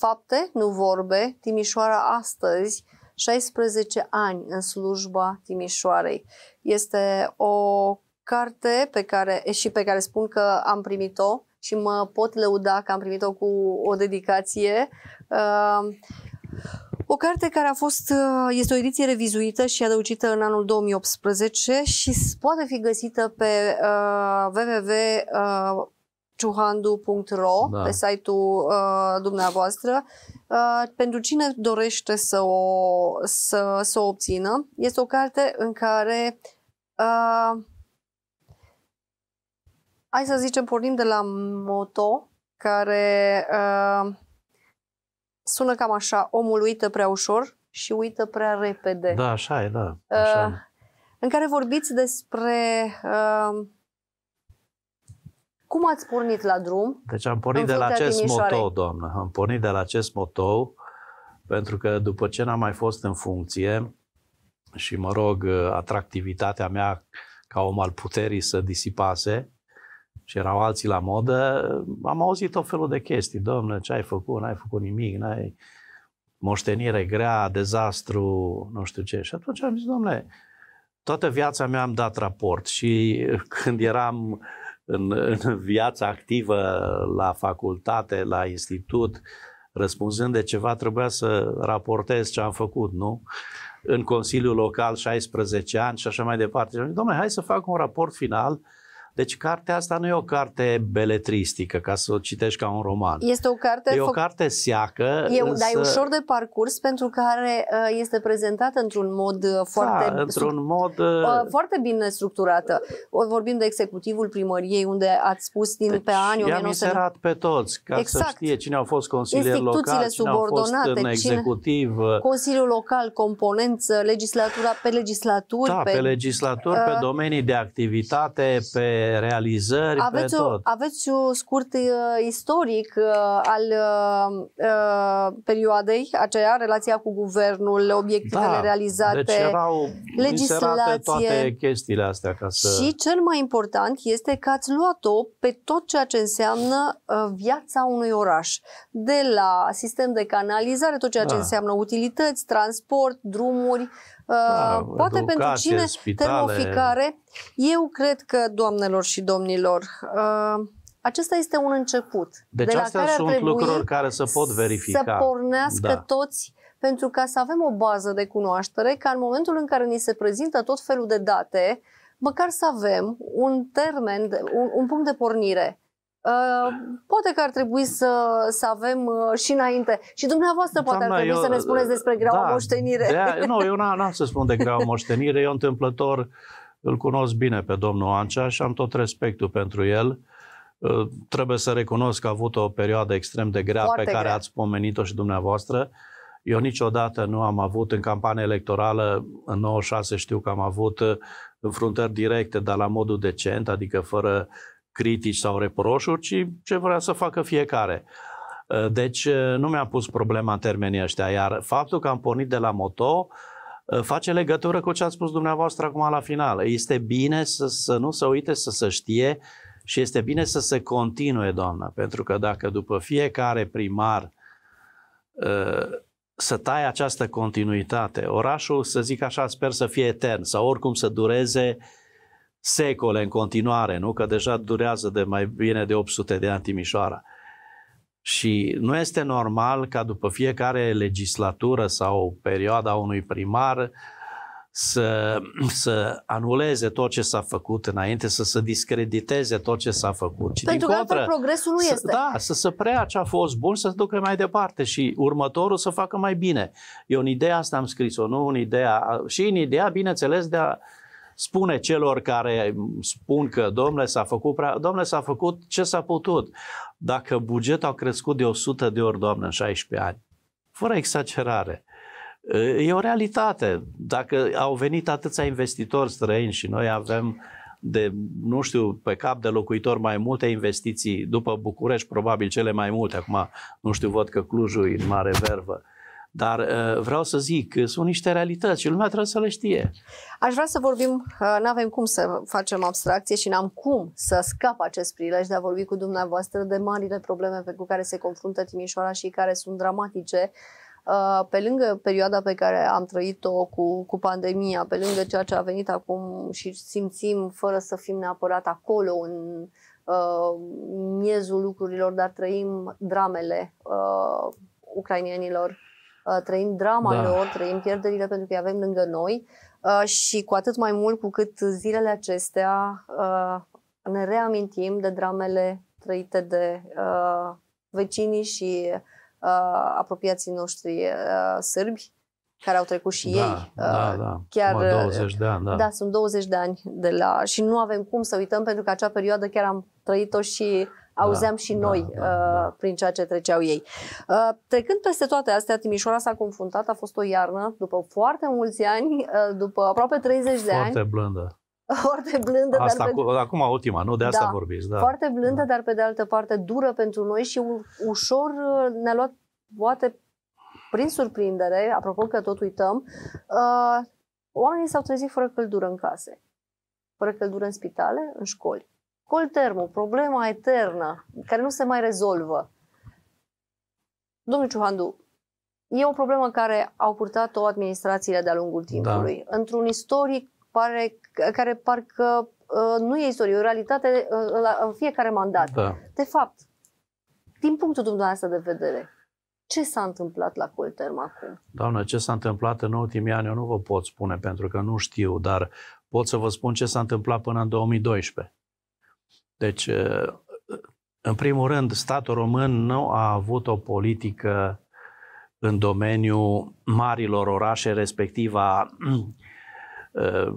Fapte, nu vorbe, Timișoara astăzi, 16 ani în slujba Timișoarei. Este o carte pe care, și pe care spun că am primit-o și mă pot lăuda că am primit-o cu o dedicație. Uh, o carte care a fost, uh, este o ediție revizuită și adăugită în anul 2018 și poate fi găsită pe www uh, ciuhandu.ro da. pe site-ul uh, dumneavoastră. Uh, pentru cine dorește să o, să, să o obțină, este o carte în care uh, hai să zicem, pornim de la moto care uh, sună cam așa, omul uită prea ușor și uită prea repede. Da, așa e, da. Uh, așa. Uh, în care vorbiți despre uh, cum ați pornit la drum? Deci am pornit de la acest Timișoarei. motou, doamnă. Am pornit de la acest motou pentru că după ce n-am mai fost în funcție și, mă rog, atractivitatea mea ca om al puterii să disipase și erau alții la modă, am auzit tot felul de chestii. Domnule, ce ai făcut? N-ai făcut nimic, n-ai moștenire grea, dezastru, nu știu ce. Și atunci am zis, domnule, toată viața mea am dat raport și când eram în, în viața activă la facultate, la institut, răspunzând de ceva, trebuia să raportez ce am făcut, nu? În Consiliul Local 16 ani și așa mai departe. Domnule, hai să fac un raport final uh, deci cartea asta nu e o carte beletristică, ca să o citești ca un roman. Este o carte... E o carte seacă. E, însă... Dar e ușor de parcurs pentru care uh, este prezentată într-un mod uh, foarte... Da, într-un mod... Uh, foarte bine structurată. Vorbim de executivul primăriei, unde ați spus din deci, pe anii... I-am pe toți, ca exact. să știe cine au fost consilieri locali, cine au fost în executiv. Cine... Consiliul local, componență, legislatura pe legislaturi... Da, pe, pe legislaturi, uh... pe domenii de activitate, pe realizări, aveți pe o, tot. Aveți un scurt uh, istoric uh, al uh, uh, perioadei aceea, relația cu guvernul, obiectivele da, realizate, deci erau legislație. toate chestiile astea. Ca să... Și cel mai important este că ați luat-o pe tot ceea ce înseamnă uh, viața unui oraș. De la sistem de canalizare, tot ceea da. ce înseamnă utilități, transport, drumuri, Ă, da, Poate educație, pentru cine spitale. termoficare, eu cred că, doamnelor și domnilor, ă, acesta este un început. Deci de la astea care sunt lucruri care se pot verifica. Să pornească da. toți pentru ca să avem o bază de cunoaștere, ca în momentul în care ni se prezintă tot felul de date, măcar să avem un termen, un, un punct de pornire. Ehm, poate că ar trebui să, să avem uh, și înainte. Și dumneavoastră poate Doamna, ar trebui eu, să ne spuneți uh, despre grea da, moștenire. de aia, nu, eu n-am, n-am să spun de grea moștenire. Eu întâmplător îl cunosc bine pe domnul Ancea și am tot respectul pentru el. Uh, trebuie să recunosc că a avut o perioadă extrem de grea Foarte pe care grea. ați pomenit-o și dumneavoastră. Eu niciodată nu am avut în campanie electorală, în 96 știu că am avut înfruntări directe, dar la modul decent, adică fără uh, critici sau reproșuri, ci ce vrea să facă fiecare. Uh, deci uh, nu mi-am pus problema termenii ăștia, iar faptul că am pornit de la moto uh, face legătură cu ce ați spus dumneavoastră acum la final. Este bine să, să nu se uite, să se știe și este bine să se continue, doamnă, pentru că dacă după fiecare primar să tai această continuitate, orașul, să zic așa, sper să fie etern sau oricum să dureze uh, secole în continuare, nu? Că deja durează de mai bine de 800 de ani Timișoara. Și nu este normal ca după fiecare legislatură sau perioada unui primar să, să anuleze tot ce s-a făcut înainte, să se discrediteze tot ce s-a făcut. Și Pentru că contră, progresul nu să, este. Da, să se prea ce a fost bun, să se ducă mai departe și următorul să facă mai bine. Eu în ideea asta am scris-o, nu în ideea, și în ideea, bineînțeles, de a spune celor care spun că, domnule, s-a făcut prea... Domnule, s-a făcut ce s-a putut. Dacă bugetul a crescut de 100 de ori, doamnă, în 16 ani, fără exagerare, e o realitate. Dacă au venit atâția investitori străini și noi avem de, nu știu, pe cap de locuitor mai multe investiții după București, probabil cele mai multe. Acum, nu știu, văd că Clujul e în mare vervă. Dar uh, vreau să zic, că sunt niște realități și lumea trebuie să le știe. Aș vrea să vorbim, uh, nu avem cum să facem abstracție și n-am cum să scap acest prilej de a vorbi cu dumneavoastră de marile probleme cu care se confruntă Timișoara și care sunt dramatice uh, pe lângă perioada pe care am trăit-o cu, cu pandemia, pe lângă ceea ce a venit acum și simțim fără să fim neapărat acolo în uh, miezul lucrurilor, dar trăim dramele uh, ucrainienilor Uh, trăim drama da. lor, trăim pierderile pentru că îi avem lângă noi uh, și cu atât mai mult cu cât zilele acestea uh, ne reamintim de dramele trăite de vecinii și apropiații noștri sârbi care au trecut și da, ei. Da, da. Chiar, 20 de ani, da. Da, sunt 20 de ani de la... Și nu avem cum să uităm, pentru că acea perioadă chiar am trăit-o și da, auzeam da, și noi da, uh, da, prin ceea ce treceau ei. Uh, trecând peste toate astea, Timișoara s-a confruntat, a fost o iarnă, după foarte mulți ani, uh, după aproape 30 de foarte ani. Foarte blândă foarte blândă. Asta, dar pe... acum ultima, nu? De asta da, vorbiți. Da. Foarte blândă, da. dar pe de altă parte dură pentru noi și ușor ne-a luat, poate, prin surprindere, apropo că tot uităm, uh, oamenii s-au trezit fără căldură în case, fără căldură în spitale, în școli. Col termo, problema eternă, care nu se mai rezolvă. Domnul Ciuhandu, e o problemă care au purtat-o administrațiile de-a lungul da. timpului. Da. Într-un istoric pare, care parcă uh, nu e istorie, e o realitate uh, la, în fiecare mandat. Da. De fapt, din punctul dumneavoastră de vedere, ce s-a întâmplat la Colterm acum? Doamnă, ce s-a întâmplat în ultimii ani eu nu vă pot spune pentru că nu știu, dar pot să vă spun ce s-a întâmplat până în 2012. Deci, uh, uh, în primul rând, statul român nu a avut o politică în domeniul marilor orașe, respectiv a Uh,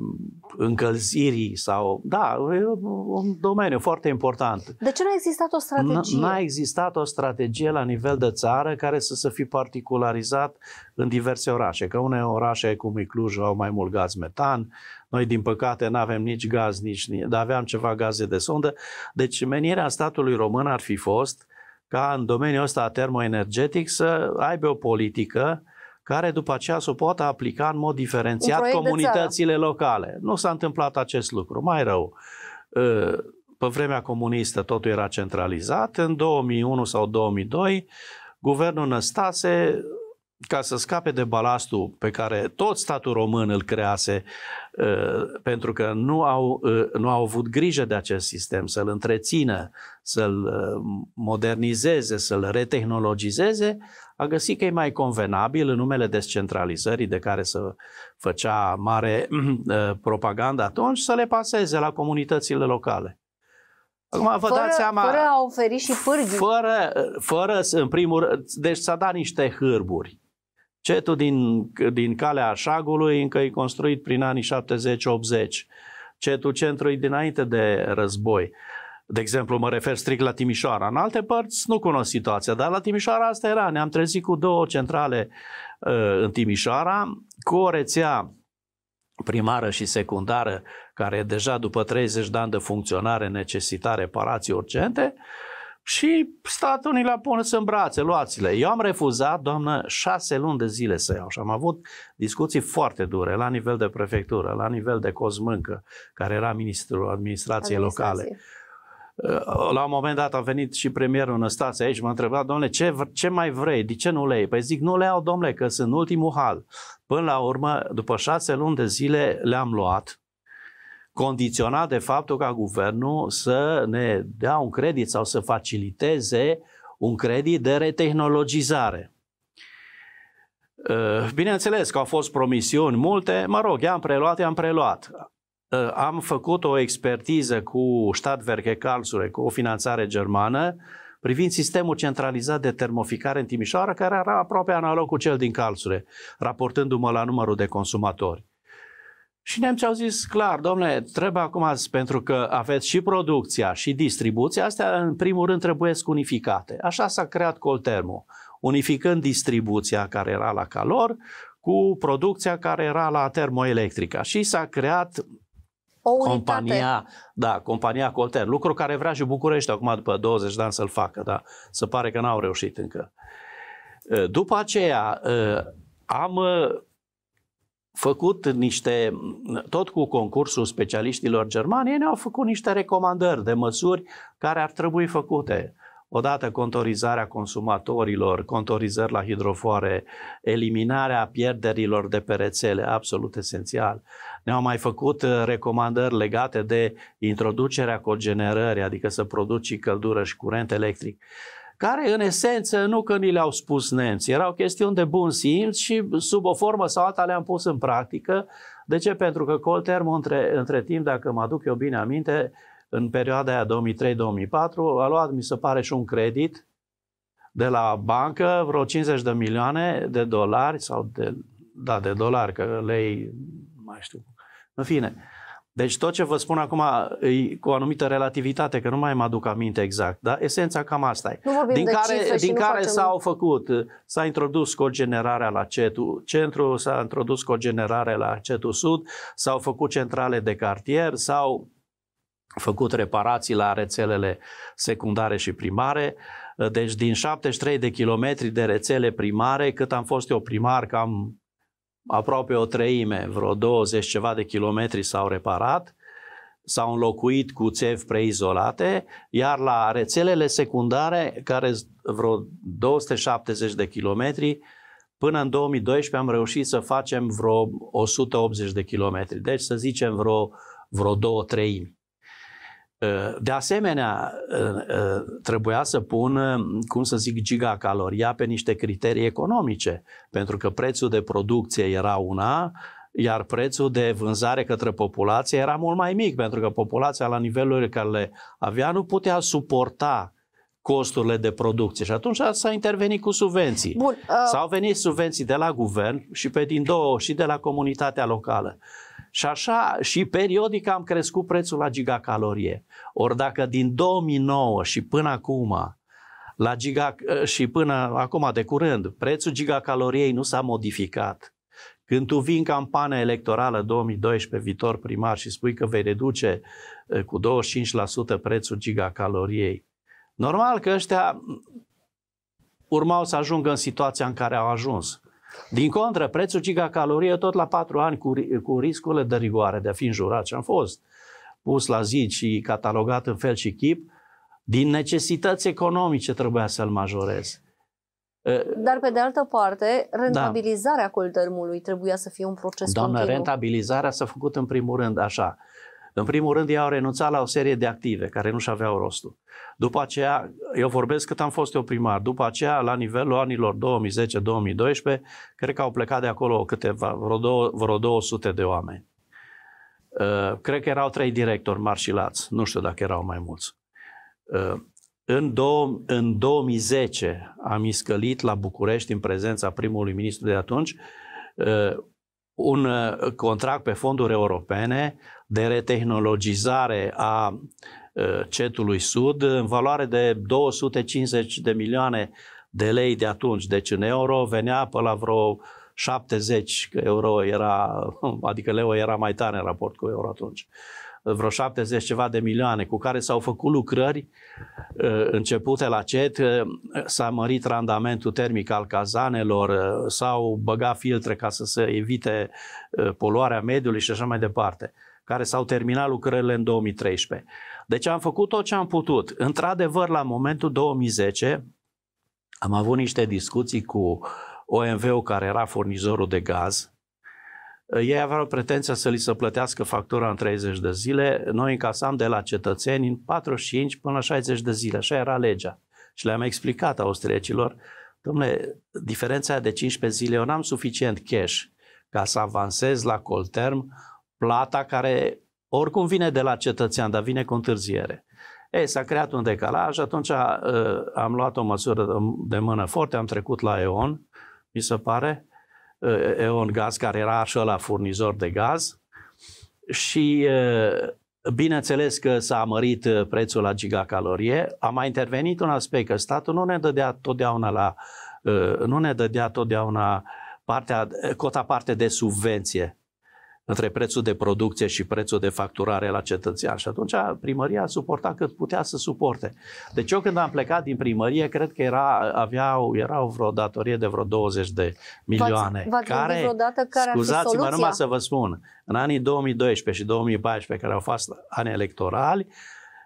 încălzirii sau... Da, e un domeniu foarte important. De ce nu a existat o strategie? Nu a existat o strategie la nivel de țară care să se fi particularizat în diverse orașe. Că unele orașe, cum e Cluj, au mai mult gaz metan, noi, din păcate, nu avem nici gaz, nici... dar aveam ceva gaze de sondă. Deci, menirea statului român ar fi fost ca în domeniul ăsta termoenergetic să aibă o politică care după aceea să o poată aplica în mod diferențiat comunitățile locale. Nu s-a întâmplat acest lucru, mai rău. Uh, pe vremea comunistă totul era centralizat, în 2001 sau 2002 guvernul Năstase ca să scape de balastul pe care tot statul român îl crease, uh, pentru că nu au, uh, nu au avut grijă de acest sistem, să-l întrețină, să-l uh, modernizeze, să-l retehnologizeze, a găsit că e mai convenabil în numele descentralizării de care să făcea mare propagandă atunci, să le paseze la comunitățile locale. Acum vă fără, dați seama... Fără a oferi și pârghii. Fără, fără în primul rând, deci s-a dat niște hârburi. Cetul din, din calea șagului încă e construit prin anii 70-80. Cetul centrului dinainte de război. De exemplu, mă refer strict la Timișoara. În alte părți nu cunosc situația, dar la Timișoara asta era. Ne-am trezit cu două centrale uh, în Timișoara, cu o rețea primară și secundară, care deja după 30 de ani de funcționare necesita reparații urgente, uh, și statul ni le a pus în brațe, luați-le. Eu am refuzat, doamnă, șase luni de zile să iau și am avut discuții foarte dure la nivel de prefectură, la nivel de Cosmâncă, care era ministrul administrației Administrație. locale. La un moment dat a venit și premierul Năstase aici și m-a întrebat, domnule, ce, ce mai vrei, de ce nu le iei? Păi zic, nu le iau, domnule, că sunt ultimul hal. Până la urmă, după șase luni de zile le-am luat, condiționat de faptul ca guvernul să ne dea un credit sau să faciliteze un credit de retehnologizare. Eh, bineînțeles că au fost promisiuni multe, mă rog, i-am preluat, i-am preluat. Eh, am făcut o expertiză cu Stadtwerke Karlsruhe, cu o finanțare germană, privind sistemul centralizat de termoficare în Timișoara, care era aproape analog cu cel din Karlsruhe, raportându-mă la numărul de consumatori. Și nemții au zis clar, domnule, trebuie acum, pentru că aveți și producția și distribuția, astea în primul rând trebuie unificate. Așa s-a creat Coltermo, unificând distribuția care era la calor cu producția care era la termoelectrica și s-a creat o compania, da, compania Colter, lucru care vrea și București acum după 20 de ani să-l facă, dar se pare că n-au reușit încă. După aceea am făcut niște, tot cu concursul specialiștilor germani, ei ne-au făcut niște recomandări de măsuri care ar trebui făcute. Odată contorizarea consumatorilor, contorizări la hidrofoare, eliminarea pierderilor de pe rețele, absolut esențial. Ne-au mai făcut uh, recomandări legate de introducerea cogenerării, adică să produci căldură și curent electric care în esență nu că ni le-au spus nemții, erau chestiuni de bun simț și sub o formă sau alta le-am pus în practică. De ce? Pentru că Coltermo între, între timp, dacă mă aduc eu bine aminte, în perioada aia 2003-2004, a luat, mi se pare, și un credit de la bancă, vreo 50 de milioane de dolari sau de, da, de dolari, că lei, mai știu, în fine, uh, deci tot ce vă spun acum e cu o anumită relativitate, că nu mai mă aduc aminte exact, dar esența cam asta e. Din care, din care facem... s-au făcut, s-a introdus cogenerarea la CETU Centru, s-a introdus cogenerarea la CETU Sud, s-au făcut centrale de cartier, s-au făcut reparații la rețelele secundare și primare, deci din 73 de kilometri de rețele primare, cât am fost eu primar, cam aproape o treime, vreo 20 ceva de kilometri s-au reparat, s-au înlocuit cu țevi preizolate, iar la rețelele secundare, care vreo 270 de kilometri, până în 2012 am reușit să facem vreo 180 de kilometri, deci să zicem vreo, vreo două treimi. De asemenea, ă, ă, trebuia să pun, ă, cum să zic, gigacaloria pe niște criterii economice, pentru că prețul de producție era una, iar prețul de vânzare către populație era mult mai mic, pentru că populația la nivelurile care le avea nu putea suporta costurile de producție și atunci s-a intervenit cu subvenții. Bun, uh... S-au venit subvenții de la guvern și pe din două și de la comunitatea locală. Și așa și periodic am crescut prețul la gigacalorie. Ori dacă din 2009 și până acum la giga, și până acum de curând, prețul gigacaloriei nu s-a modificat. Când tu vii în campania electorală 2012 viitor primar și spui că vei reduce eh, cu 25% prețul gigacaloriei, normal că ăștia urmau să ajungă în situația în care au ajuns. Din contră, prețul gigacalorie tot la patru ani cu, cu riscurile de rigoare de a fi înjurat și am fost pus la zi și catalogat în fel și chip, din necesități economice trebuia să-l majorez. Dar pe de altă parte, rentabilizarea da. coltermului trebuia să fie un proces Doamne, continuu. rentabilizarea s-a făcut în primul rând așa. În da. primul rând, ei au renunțat la o serie de active care nu și-aveau rostul. După aceea, eu vorbesc cât am fost eu primar, după aceea, la nivelul anilor 2010-2012, cred că au plecat de acolo câteva, vreo, două, vreo 200 de oameni. Uh, cred că erau trei directori mari și lați, nu știu dacă erau mai mulți. Uh, în, două, în 2010 am iscălit la București, în prezența primului ministru de atunci, uh, un uh, contract pe fonduri europene de retehnologizare a uh, cetului sud în valoare de 250 de milioane de lei de atunci. Deci în euro venea pe la vreo 70 că euro era, adică leu era mai tare în raport cu euro atunci. Uh, vreo 70 ceva de milioane, cu care s-au făcut lucrări uh, începute la cet, uh, s-a mărit randamentul termic al cazanelor, uh, s-au băgat filtre ca să se evite poluarea mediului și așa mai departe, care s-au terminat lucrările în 2013. Deci am făcut tot ce am putut. Într-adevăr, la momentul 2010, am avut niște discuții cu OMV-ul care era furnizorul de gaz, ei aveau pretenția să li se plătească factura în 30 de zile, noi încasam de la cetățeni în 45 până la 60 de zile, așa era legea. Și le-am explicat austriecilor, domnule, diferența de 15 zile, eu n-am suficient cash ca să avansez la Colterm plata care oricum vine de la cetățean, dar vine cu întârziere. Ei, s-a creat un decalaj, atunci uh, am luat o măsură de mână foarte, am trecut la EON, mi se pare, Eon Gaz, care era și la furnizor de gaz. Și bineînțeles că s-a mărit prețul la gigacalorie. A mai intervenit un aspect, că statul nu ne dădea totdeauna la nu ne dădea totdeauna partea, cota parte de subvenție între prețul de producție și prețul de facturare la cetățean. Și atunci primăria suporta cât putea să suporte. Deci eu când am plecat din primărie, cred că era, aveau, era vreo datorie de vreo 20 de milioane. V-ați, v care, care scuzați-mă, numai să vă spun, în anii 2012 și 2014, care au fost ani electorali,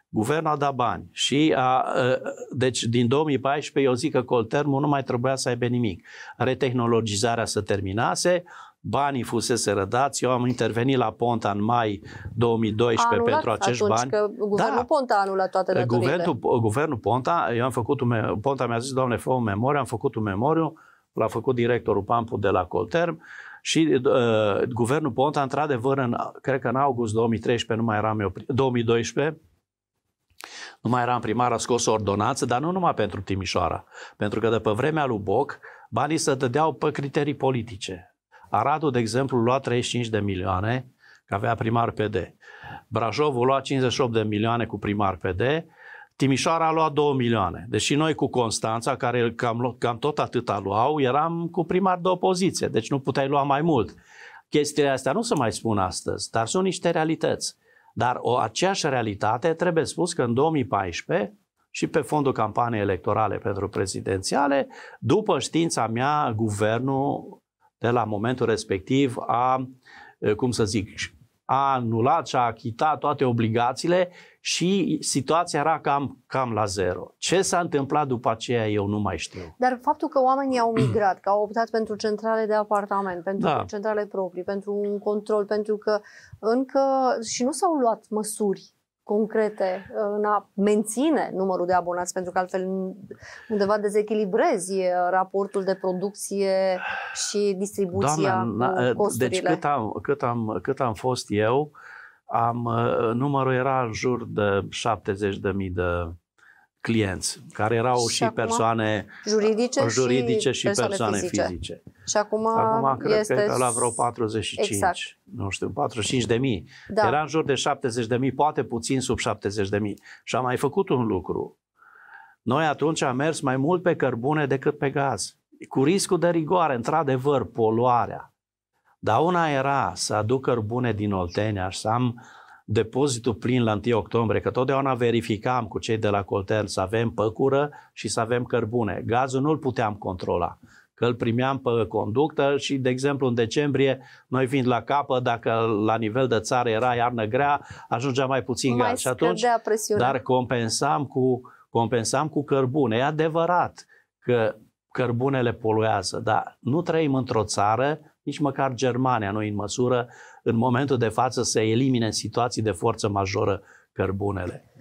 Guvernul a dat bani și a, a, deci din 2014 eu zic că Coltermul nu mai trebuia să aibă nimic. Retehnologizarea se terminase, banii fusese rădați, eu am intervenit la Ponta în mai 2012 anulat pentru acești bani. Că guvernul da, Ponta a anulat toate datorile. Guvernul, guvernul Ponta, eu am făcut un, Ponta mi-a zis, doamne, fă un memoriu, am făcut un memoriu, l-a făcut directorul Pampu de la Colterm și uh, guvernul Ponta, într-adevăr, în, cred că în august 2013, nu mai eram eu, 2012, nu mai eram primar, a scos o ordonanță, dar nu numai pentru Timișoara. Pentru că de pe vremea lui Boc, banii se dădeau pe criterii politice. Aradul, de exemplu, lua 35 de milioane, că avea primar PD. Brașovul lua 58 de milioane cu primar PD, Timișoara a luat 2 milioane. Deși noi cu Constanța, care cam, cam tot atâta luau, eram cu primar de opoziție, deci nu puteai lua mai mult. Chestiile astea nu se mai spun astăzi, dar sunt niște realități. Dar o aceeași realitate trebuie spus că în 2014 și pe fondul campaniei electorale pentru prezidențiale, după știința mea, guvernul de la momentul respectiv a, cum să zic, a anulat și a achitat toate obligațiile și situația era cam, cam la zero. Ce s-a întâmplat după aceea eu nu mai știu. Dar faptul că oamenii au migrat, că au optat pentru centrale de apartament, pentru da. centrale proprii, pentru un control, pentru că încă și nu s-au luat măsuri concrete uh, în a menține numărul de abonați, pentru că altfel undeva dezechilibrezi uh, raportul de producție și distribuția Doamne, cu uh, Deci cât am, cât, am, cât am fost eu, am, numărul era în jur de 70.000 de clienți, care erau și, și persoane juridice, juridice și, și persoane, persoane fizice. fizice. Și acum, acum cred este... că la vreo 45, exact. nu știu, 45 de mii. Da. Era în jur de 70 de mii, poate puțin sub 70 de mii. Și am mai făcut un lucru. Noi atunci am mers mai mult pe cărbune decât pe gaz. Cu riscul de rigoare, într-adevăr, poluarea. Dar una era să aduc cărbune din Oltenia și să am depozitul plin la 1 octombrie, că totdeauna verificam cu cei de la Coltel să avem păcură și să avem cărbune. Gazul nu-l puteam controla, că îl primeam pe conductă și, de exemplu, în decembrie, noi fiind la capă, dacă la nivel de țară era iarnă grea, ajungea mai puțin mai gaz. Și atunci, presiunea. dar compensam cu, compensam cu cărbune. E adevărat că cărbunele poluează, dar nu trăim într-o țară, nici măcar Germania nu în măsură în momentul de față să elimine situații de forță majoră cărbunele.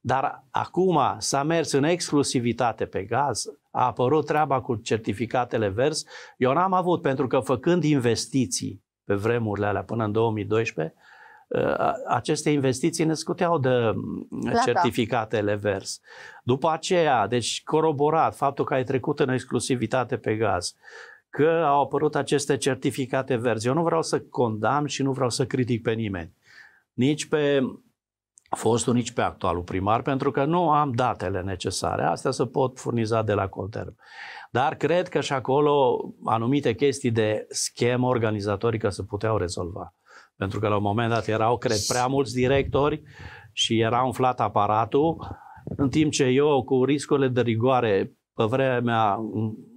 Dar acum s-a mers în exclusivitate pe gaz, a apărut treaba cu certificatele vers. Eu n-am avut, pentru că făcând investiții pe vremurile alea până în 2012, ă, aceste investiții ne scuteau de Plata. certificatele vers. După aceea, deci coroborat faptul că ai trecut în exclusivitate pe gaz, că au apărut aceste certificate verzi. Eu nu vreau să condamn și nu vreau să critic pe nimeni, nici pe fostul, nici pe actualul primar, pentru că nu am datele necesare. Astea se pot furniza de la Colterm. Dar cred că și acolo anumite chestii de schemă organizatorică se puteau rezolva. Pentru că la un moment dat erau, cred, prea mulți directori și era umflat aparatul, în timp ce eu, cu riscurile de rigoare, pe vremea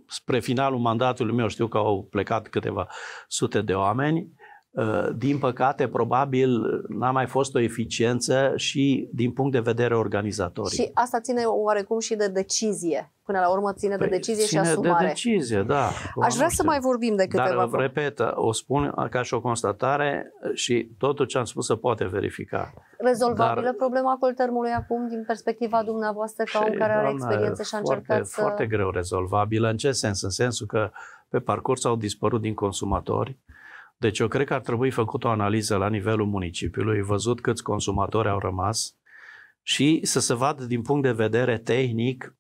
spre finalul mandatului meu știu că au plecat câteva sute de oameni, Uh, din păcate, probabil n-a mai fost o eficiență și din punct de vedere organizatoric. Și asta ține oarecum și de decizie. Până la urmă ține păi, de decizie ține și asumare. de decizie, da. Aș vrea să mai vorbim de câteva... Dar, vreo. repet, o spun ca și o constatare și totul ce am spus se poate verifica. Rezolvabilă dar, problema coltermului acum din perspectiva dumneavoastră ca un păi, care are experiență și a încercat foarte, să... Foarte greu rezolvabilă. În ce sens? În sensul că pe parcurs au dispărut din consumatori, deci eu cred că ar trebui făcut o analiză la nivelul municipiului, văzut câți consumatori au rămas și să se vadă din punct de vedere tehnic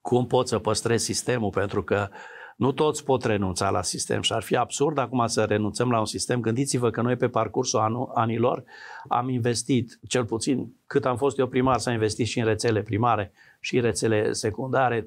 cum poți să păstrezi sistemul, pentru că uh, nu toți pot renunța la sistem și ar fi absurd acum să renunțăm la un sistem. Gândiți-vă că noi pe parcursul anul, anilor am investit, cel puțin cât am fost eu primar, s-a investit și în rețele primare și în rețele secundare.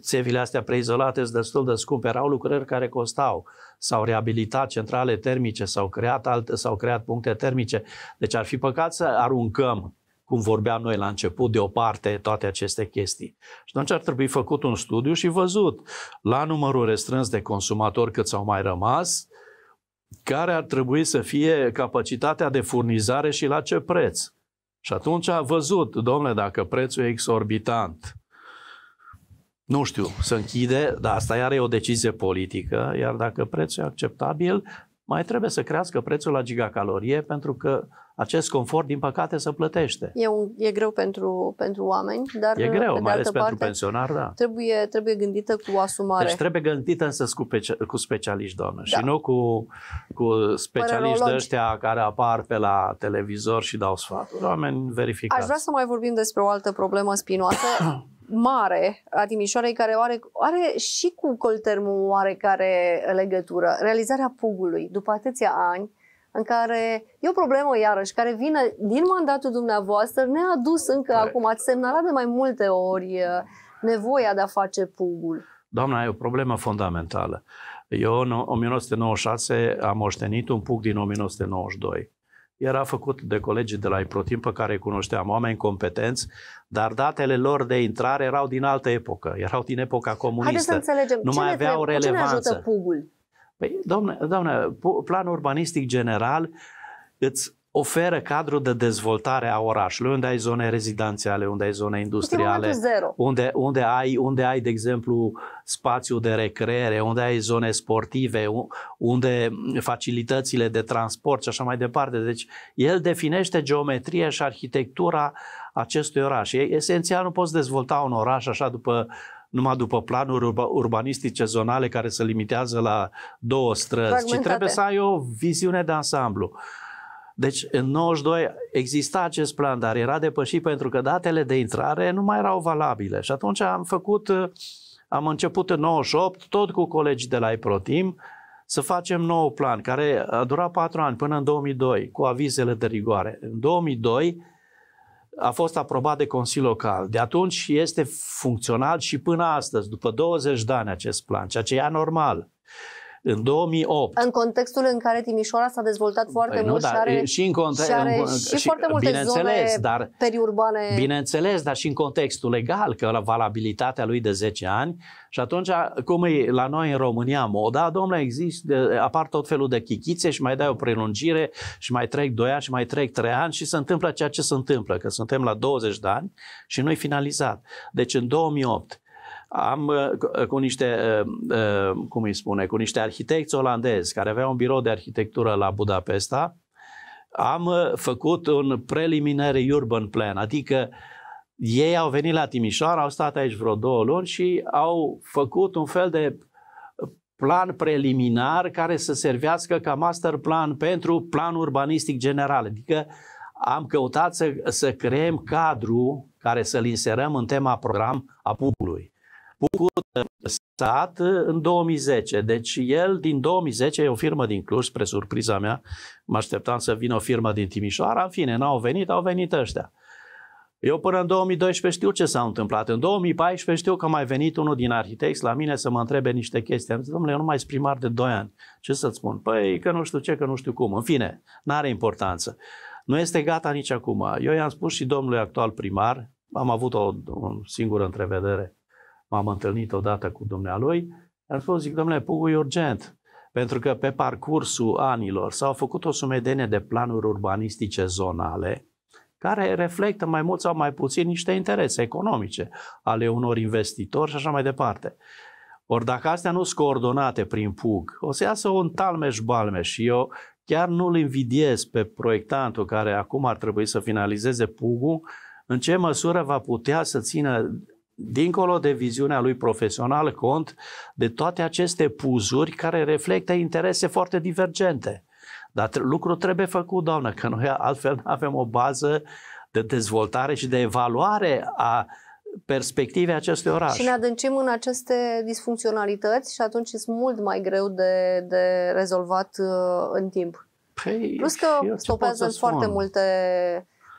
Țevile astea preizolate sunt destul de scumpe, erau lucrări care costau. S-au reabilitat centrale termice, s-au creat, alte, s-au creat puncte termice. Deci ar fi păcat să aruncăm cum vorbeam noi la început, deoparte toate aceste chestii. Și atunci ar trebui făcut un studiu și văzut la numărul restrâns de consumatori cât au mai rămas, care ar trebui să fie capacitatea de furnizare și la ce preț. Și atunci a văzut, domnule, dacă prețul e exorbitant, nu știu, să închide, dar asta iar e o decizie politică, iar dacă prețul e acceptabil, mai trebuie să crească prețul la gigacalorie pentru că acest confort, din păcate, se plătește. E, un, e greu pentru, pentru oameni, dar. E greu, pe mai ales parte, pentru pensionar, da. Trebuie, trebuie gândită cu asumare. Deci trebuie gândită însă cu, cu specialiști, doamnă, da. și nu cu, cu specialiști de ăștia care apar pe la televizor și dau sfaturi. Oameni verificați. Aș vrea să mai vorbim despre o altă problemă spinoasă. mare a Timișoarei care are, are și cu coltermul oarecare legătură. Realizarea pugului. După atâția ani, în care e o problemă, iarăși, care vine din mandatul dumneavoastră, ne-a dus încă Corect. acum, ați semnalat de mai multe ori uh, nevoia de a face pugul. Doamna, e o problemă fundamentală. Eu în 1996 am moștenit un pug din 1992 era făcut de colegii de la Iprotim pe care îi cunoșteam, oameni competenți, dar datele lor de intrare erau din altă epocă, erau din epoca comunistă. Haideți să înțelegem. Nu ce mai aveau trebuie, relevanță. Ce ne ajută pugul? Păi, domne, domne, planul urbanistic general îți oferă cadrul de dezvoltare a orașului, unde ai zone rezidențiale, unde ai zone industriale, unde, unde, ai, unde ai, de exemplu, spațiu de recreere, unde ai zone sportive, unde facilitățile de transport și așa mai departe. Deci, el definește geometria și arhitectura acestui oraș. E esențial, nu poți dezvolta un oraș așa după uh, numai după planuri urbanistice zonale care se limitează la două străzi, Fragmentate. ci trebuie să ai o viziune de ansamblu. Deci în 92 exista acest plan, dar era depășit pentru că datele de intrare nu mai erau valabile. Și atunci am făcut, am început în 98, tot cu colegii de la Iprotim, să facem nou plan, care a durat patru ani, până în 2002, cu avizele de rigoare. În 2002 a fost aprobat de Consiliul Local. De atunci este funcțional și până astăzi, după 20 de ani, acest plan, ceea ce e anormal. În 2008... În contextul în care Timișoara s-a dezvoltat păi foarte păi mult nu, dar, și are, și, în context, și, are în, și, și foarte multe zone dar, periurbane. Bineînțeles, dar și în contextul legal, că la valabilitatea lui de 10 ani și atunci, cum e la noi în România moda, domnule, există, apar tot felul de chichițe și mai dai o prelungire și mai trec 2 ani și mai trec 3 ani și se întâmplă ceea ce se întâmplă, că suntem la 20 de ani și nu-i finalizat. Deci în 2008 am uh, uh, cu niște, uh, cum îi spune, cu niște arhitecți olandezi care aveau un birou de arhitectură la Budapesta, am făcut un preliminary urban plan, adică ei au venit la Timișoara, au stat aici vreo două luni și au făcut un fel de plan preliminar care să servească ca master plan pentru plan urbanistic general. Adică am căutat să, să creăm cadru care să-l inserăm în tema program a publicului. Bucur sat în 2010. Deci el din 2010 e o firmă din Cluj, spre surpriza mea. Mă așteptam să vină o firmă din Timișoara. În fine, n-au venit, au venit ăștia. Eu până în 2012 știu ce s-a întâmplat. În 2014 știu că mai venit unul din arhitecți la mine să mă întrebe niște chestii. Am zis, domnule, eu nu mai sunt primar de 2 ani. Ce să-ți spun? Păi că nu știu ce, că nu știu cum. În fine, n-are importanță. Nu este gata nici acum. Eu i-am spus și domnului actual primar, am avut o, o singură întrevedere m-am întâlnit odată cu dumnealui, am spus, zic, domnule, Pugu e urgent, pentru că pe parcursul anilor s-au făcut o sumedenie de planuri urbanistice zonale, care reflectă mai mult sau mai puțin niște interese economice ale unor investitori și așa mai departe. Ori dacă astea nu sunt coordonate prin PUG, o să iasă un talmeș-balmeș și eu chiar nu-l invidiez pe proiectantul care acum ar trebui să finalizeze PUG-ul, în ce măsură va putea să țină dincolo de viziunea lui profesional, cont de toate aceste puzuri care reflectă interese foarte divergente. Dar lucrul trebuie făcut, doamnă, că noi altfel nu avem o bază de dezvoltare și de evaluare a perspective acestui oraș. Și ne adâncim în aceste disfuncționalități și atunci este mult mai greu de, de rezolvat uh, în timp. Păi, Plus că stopează foarte multe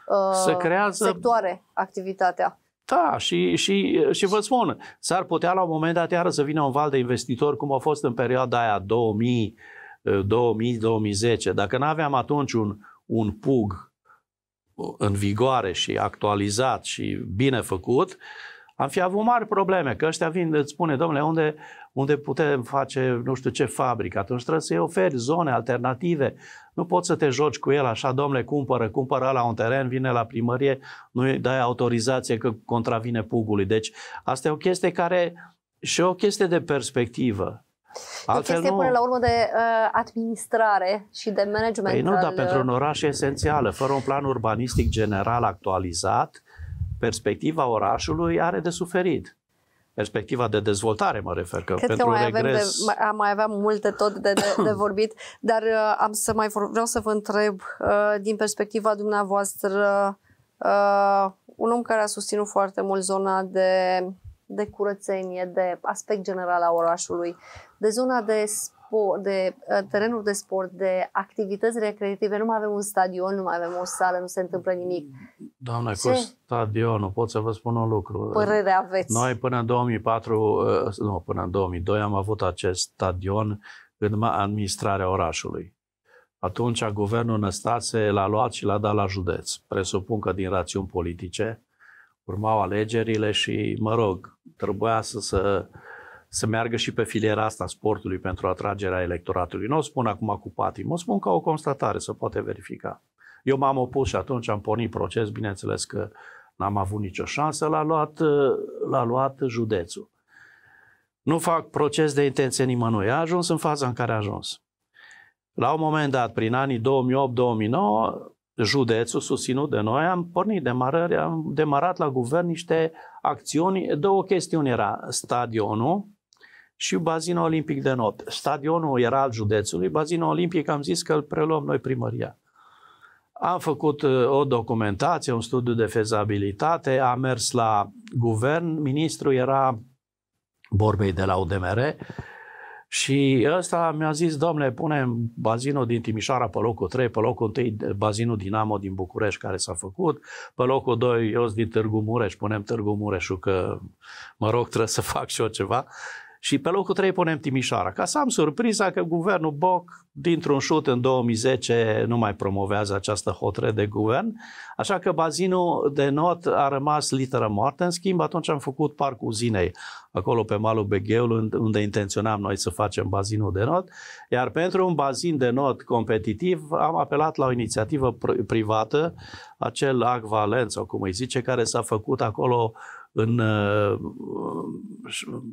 uh, se creează... sectoare activitatea. Da, și, și, și vă spun, s-ar putea la un moment dat iară să vină un val de investitori, cum a fost în perioada aia 2000, 2010 Dacă nu aveam atunci un, un pug în vigoare și actualizat și bine făcut, uh, am fi avut mari probleme, că ăștia vin, îți spune, domnule, unde, unde putem face nu știu ce fabrică, atunci trebuie să-i oferi zone alternative. Nu poți să te joci cu el așa, domnule, cumpără, cumpără la un teren, vine la primărie, nu-i dai autorizație că contravine pugului. Deci asta e o chestie care și o chestie de perspectivă. Altfel o chestie nu... până la urmă de uh, administrare și de management. Păi nu, al... dar pentru un uh, oraș e esențială. Fără un plan urbanistic general actualizat, perspectiva orașului are de suferit. Perspectiva de dezvoltare, mă refer, că Cred pentru că mai regres... avem de, am mai avea multe tot de, de, de vorbit, dar uh, am să mai vor, vreau să vă întreb, uh, din perspectiva dumneavoastră, uh, un om care a susținut foarte mult zona de de curățenie, de aspect general a orașului, de zona de sport, de uh, terenuri de sport, de activități recreative, nu mai avem un stadion, nu mai avem o sală, nu se întâmplă nimic. Doamne, Ce? cu stadionul pot să vă spun un lucru. Părere aveți. Noi până în 2004, uh, nu, până în 2002 am avut acest stadion în administrarea orașului. Atunci guvernul Năstase l-a luat și l-a dat la județ. Presupun că din rațiuni politice urmau alegerile și, mă rog, trebuia să se să meargă și pe filiera asta sportului pentru atragerea electoratului. Nu o spun acum cu patim, o spun ca o constatare, să poate verifica. Eu m-am opus și atunci am pornit proces, bineînțeles că n-am avut nicio șansă, l-a luat, l-a luat județul. Nu fac proces de intenție nimănui. A ajuns în faza în care a ajuns. La un moment dat, prin anii 2008-2009, județul susținut de noi, am pornit demarări, am demarat la guvern niște acțiuni. Două chestiuni era stadionul și bazinul olimpic de noapte. Stadionul era al județului, bazinul olimpic am zis că îl preluăm noi primăria. Am făcut uh, o documentație, un studiu de fezabilitate, am mers la guvern, ministrul era Borbei de la UDMR și ăsta mi-a zis, domnule, punem bazinul din Timișoara pe locul 3, pe locul 1 bazinul Dinamo din București care s-a făcut, pe locul 2 eu sunt din Târgu Mureș, punem Târgu Mureșul că, mă rog, trebuie să fac și eu ceva. Și pe locul 3 punem Timișoara, ca să am surpriza că guvernul Boc, dintr-un șut în 2010, nu mai promovează această hotărâre de guvern, așa că bazinul de not a rămas literă moarte. În schimb, atunci am făcut Parcul Zinei, acolo pe malul Begheul, unde intenționam noi să facem bazinul de not, iar pentru un bazin de not competitiv am apelat la o inițiativă privată, acel Aqua Lens, sau cum îi zice, care s-a făcut acolo în pe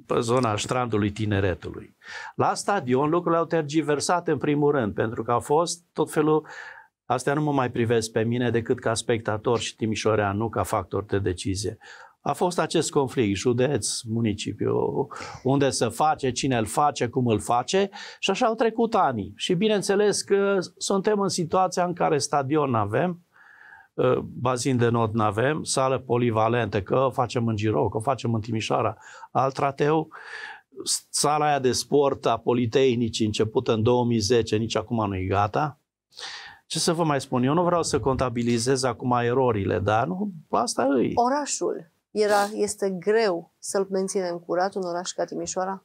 uh, uh, zona strandului tineretului. La stadion lucrurile au tergiversat în primul rând, pentru că a fost tot felul Astea nu mă mai privesc pe mine decât ca spectator și timișorean, nu ca factor de decizie. A fost acest conflict, județ, municipiu, unde să face, cine îl face, cum îl face și așa au trecut ani. Și bineînțeles că suntem în situația în care stadion avem, Ă, bazin de nod n avem, sală polivalentă, că facem în Girou, că facem în Timișoara, Altrateu, sala aia de sport a Politehnicii începută în 2010, nici acum nu e gata. Ce să vă mai spun, eu nu vreau să contabilizez acum erorile, dar nu, asta e. Orașul era, este greu să-l menținem curat, un oraș ca Timișoara?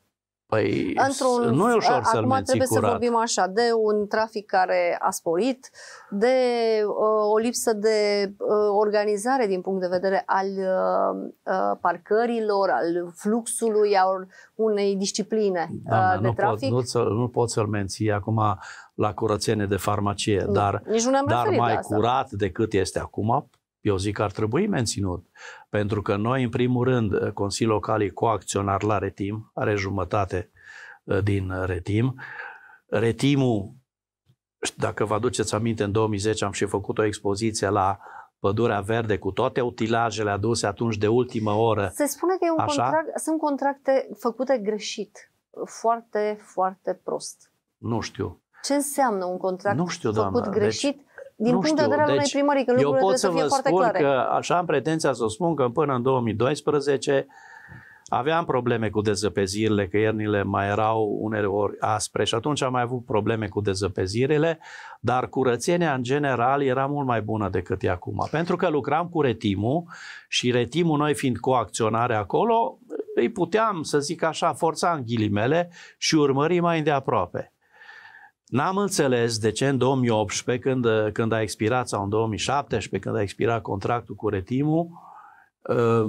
Păi Într-un, nu e ușor să-l Acum trebuie curat. să vorbim așa, de un trafic care a sporit, de uh, o lipsă de uh, organizare din punct de vedere al uh, uh parcărilor, al fluxului, al unei discipline Doamna, uh, da, de nu trafic. Pot, nu, nu pot să-l menții acum la curățenie de farmacie, nu, dar, Nici nu dar mai curat decât este acum, eu zic că ar trebui menținut, pentru că noi, în primul rând, Consiliul Local e coacționar la Retim, are jumătate uh, din Retim. Retimul, dacă vă aduceți aminte, în 2010 am și făcut o expoziție la Pădurea Verde cu toate utilajele aduse atunci de ultimă oră. Se spune că e un Așa? Contract, sunt contracte făcute greșit, foarte, foarte prost. Nu știu. Ce înseamnă un contract nu știu, făcut doamnă. Deci- greșit? Deci, din nu punct știu. de vedere al deci, unei primării, că lucrurile eu pot să, să fie vă foarte spun clare. că, așa am pretenția să o spun, că până în 2012 aveam probleme cu dezăpezirile, că iernile mai erau uneori aspre și atunci am mai avut probleme cu dezăpezirile, dar curățenia în general era mult mai bună decât e acum. Pentru că lucram cu retimul și retimul noi fiind coacționare acolo, îi puteam, să zic așa, forța în ghilimele și urmări mai îndeaproape. N-am înțeles de ce în 2018, când, când a expirat, sau în 2017, când a expirat contractul cu Retimu, uh,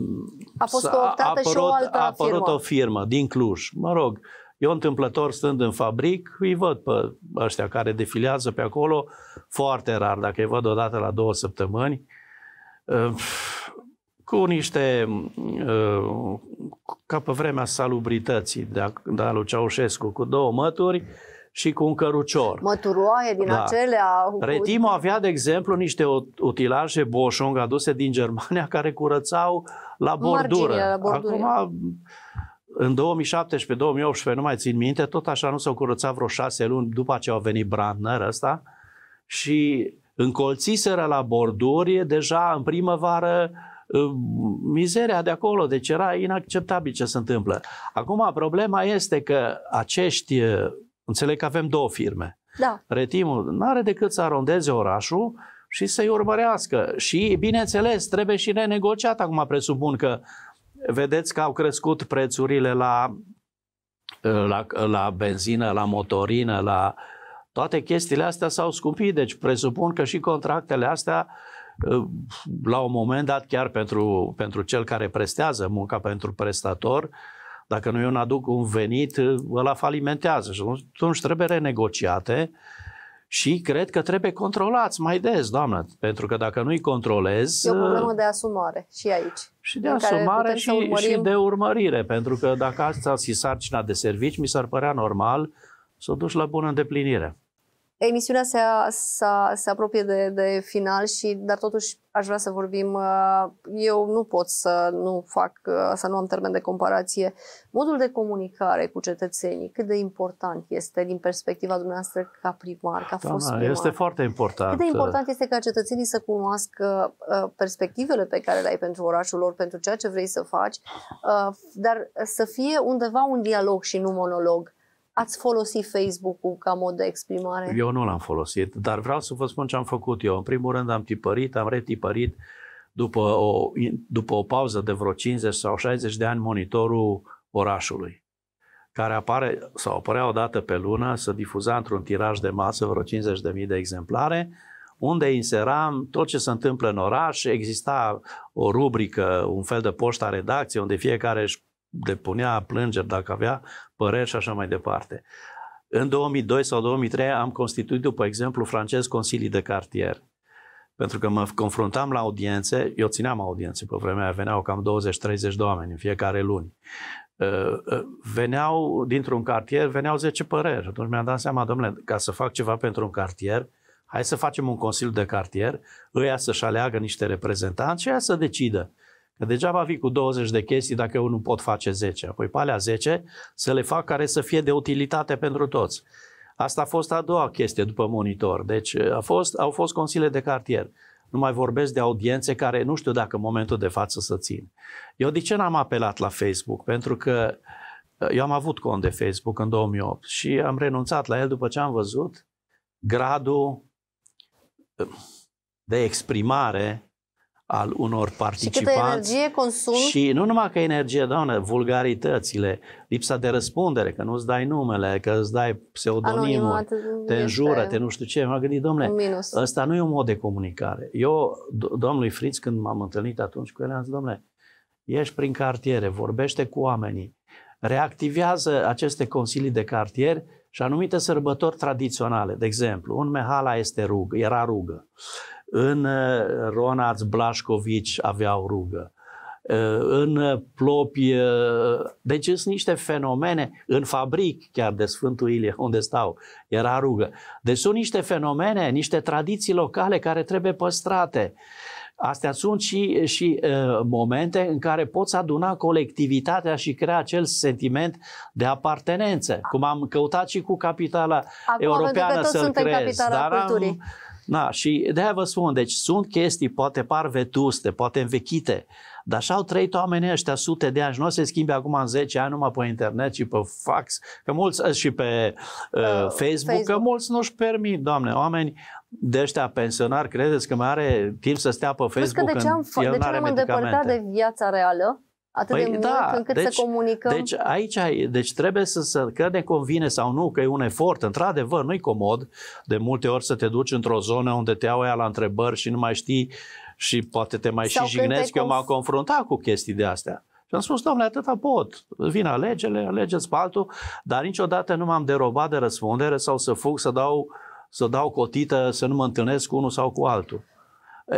a fost a, apărut, și o altă a apărut firmă. o firmă din Cluj. Mă rog, eu întâmplător stând în fabric, îi văd pe ăștia care defilează pe acolo foarte rar, dacă îi văd odată la două săptămâni, uh, cu niște, uh, ca pe vremea salubrității de, de lui Ceaușescu, cu două mături, și cu un cărucior. Măturoaie din da. acelea. Retimo avea, de exemplu, niște utilaje Boschung aduse din Germania care curățau la bordură. Marginile, la Acum, în 2017-2018, nu mai țin minte, tot așa nu s-au curățat vreo șase luni după ce au venit Brandner ăsta și încolțiseră la borduri deja în primăvară uh, mizeria de acolo, deci era inacceptabil ce se întâmplă. Acum, problema este că acești uh, Înțeleg că avem două firme. Da. Retimul nu are decât să arondeze orașul și să-i urmărească. Și, bineînțeles, trebuie și renegociat. Acum presupun că vedeți că au crescut prețurile la, la, la benzină, la motorină, la toate chestiile astea s-au scumpit. Deci presupun că și contractele astea la un moment dat chiar pentru, pentru cel care prestează munca pentru prestator, dacă nu eu nu aduc un venit, ăla falimentează. Și atunci trebuie renegociate și cred că trebuie controlați mai des, doamnă, pentru că dacă nu-i controlez, E o problemă de asumare și aici. Și de asumare și, și de urmărire, pentru că dacă asta și sarcina de servici, mi s-ar părea normal să o duci la bună îndeplinire. Emisiunea se, se, se apropie de, de final, și dar totuși aș vrea să vorbim. Uh, eu nu pot să nu fac, uh, să nu am termen de comparație. Modul de comunicare cu cetățenii, cât de important este din perspectiva dumneavoastră ca primar, ca fost primar. Este foarte important. Cât de uh, important este ca cetățenii să cunoască perspectivele pe care le ai pentru orașul lor, pentru ceea ce vrei să faci, dar să fie undeva un dialog și nu monolog Ați folosit Facebook-ul ca mod de exprimare? Eu nu l-am folosit, dar vreau să vă spun ce am făcut eu. În primul rând am tipărit, am retipărit. După o, după o pauză de vreo 50 sau 60 de ani, monitorul orașului, care apare sau apărea o dată pe lună, se difuza într-un tiraj de masă, vreo 50.000 de exemplare, unde inseram tot ce se întâmplă în oraș, exista o rubrică, un fel de poșta redacție, unde fiecare își depunea plângeri dacă avea păreri și așa mai departe. În 2002 sau 2003 am constituit, după exemplu francez, consilii de cartier. Pentru că mă confruntam la audiențe, eu țineam audiențe pe vremea aia, veneau cam 20-30 de oameni în fiecare luni. Ă, ă, veneau dintr-un cartier, veneau 10 păreri. Atunci mi-am dat seama, domnule, ca să fac ceva pentru un cartier, hai să facem un consiliu de cartier, ăia să-și aleagă niște reprezentanți și ăia să decidă Că degeaba vii cu 20 de chestii dacă eu nu pot face 10. Apoi pe alea 10 să le fac care să fie de utilitate pentru toți. Asta a fost a doua chestie după monitor. Deci uh, a fost, au fost consile de cartier. Nu mai vorbesc de audiențe care nu știu dacă în momentul de față să țin. Eu de ce n-am apelat la Facebook? Pentru că uh, eu am avut cont de Facebook în 2008 și am renunțat la el după ce am văzut gradul uh, de exprimare al unor participanți. Și câtă energie consum. Și nu numai că energie, doamne, vulgaritățile, lipsa de răspundere, că nu-ți dai numele, că îți dai pseudonimul, te înjură, te nu știu ce. M-am gândit, domnule, ăsta nu e un mod de comunicare. Eu, domnului Fritz, când m-am întâlnit atunci cu el, am zis, domnule, ieși prin cartiere, vorbește cu oamenii, reactivează aceste consilii de cartier și anumite sărbători tradiționale. De exemplu, un mehala este rugă, era rugă în uh, Ronaț Blașcovici aveau rugă, uh, în plopi, uh, deci sunt niște fenomene, în fabric chiar de Sfântul Ilie, unde stau, era rugă. Deci sunt niște fenomene, niște tradiții locale care trebuie păstrate. Astea sunt și, și uh, momente în care poți aduna colectivitatea și crea acel sentiment de apartenență, cum am căutat și cu capitala Acum, europeană să-l creez. Dar culturii. am, Na, și de vă spun, deci sunt chestii, poate par vetuste, poate învechite, dar așa au trăit oamenii ăștia sute de ani și nu o se schimbe acum în 10 ani numai pe internet și pe fax, că mulți, ă, și pe uh, ă, Facebook, Facebook, că mulți nu-și permit, doamne, oameni de ăștia pensionari, credeți că mai are timp să stea pe Facebook că de ce am, de ce am îndepărtat de viața reală? atât păi, de da, mult da, încât deci, să comunicăm. Deci aici deci trebuie să, să că ne convine sau nu, că e un efort, într-adevăr, nu-i comod de multe ori să te duci într-o zonă unde te au ea la întrebări și nu mai știi și poate te mai sau și jignesc că eu m-am confruntat cu chestii de astea. Și am spus, domnule, atâta pot. Vin alegele, alegeți pe altul, dar niciodată nu m-am derobat de răspundere sau să fug, să dau, să dau cotită, să nu mă întâlnesc cu unul sau cu altul.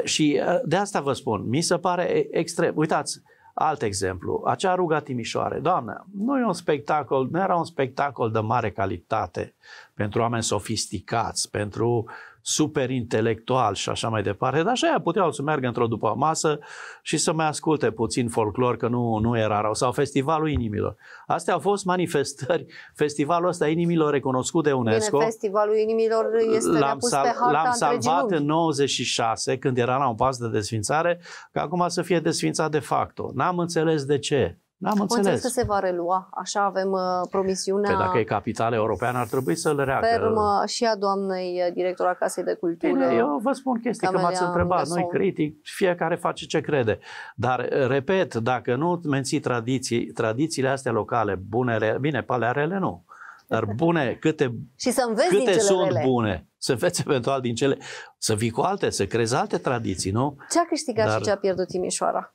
Și de asta vă spun, mi se pare extrem. Uitați, Alt exemplu, acea ruga Timișoare. Doamnă, nu e un spectacol, nu era un spectacol de mare calitate pentru oameni sofisticați, pentru uh, super intelectual și așa mai departe, dar așa puteau să meargă într-o după masă și să mai asculte puțin folclor, că nu, nu era rău, sau Festivalul Inimilor. Astea au fost manifestări, festivalul ăsta Inimilor recunoscut de UNESCO. Bine, Festivalul Inimilor este l-am pus sal- pe harta L-am salvat în 96, când era la un pas de desfințare, că acum să fie desfințat de facto. N-am înțeles de ce. N-am da, înțeles. că se va relua, așa avem uh, promisiunea. Că dacă e capitală europeană, ar trebui să le reacă. Fermă și a doamnei uh, directora Casei de Cultură. Bine, eu vă spun chestii că m-ați întrebat, nu-i critic, fiecare face ce crede. Dar, uh, repet, dacă nu menții tradiții, tradițiile astea locale, bunele, bine, palearele nu, dar bune, câte, și să înveți câte din cele sunt rele. bune, să înveți eventual din cele, să vii cu alte, să crezi alte tradiții, nu? Ce a câștigat dar, și ce a pierdut Timișoara?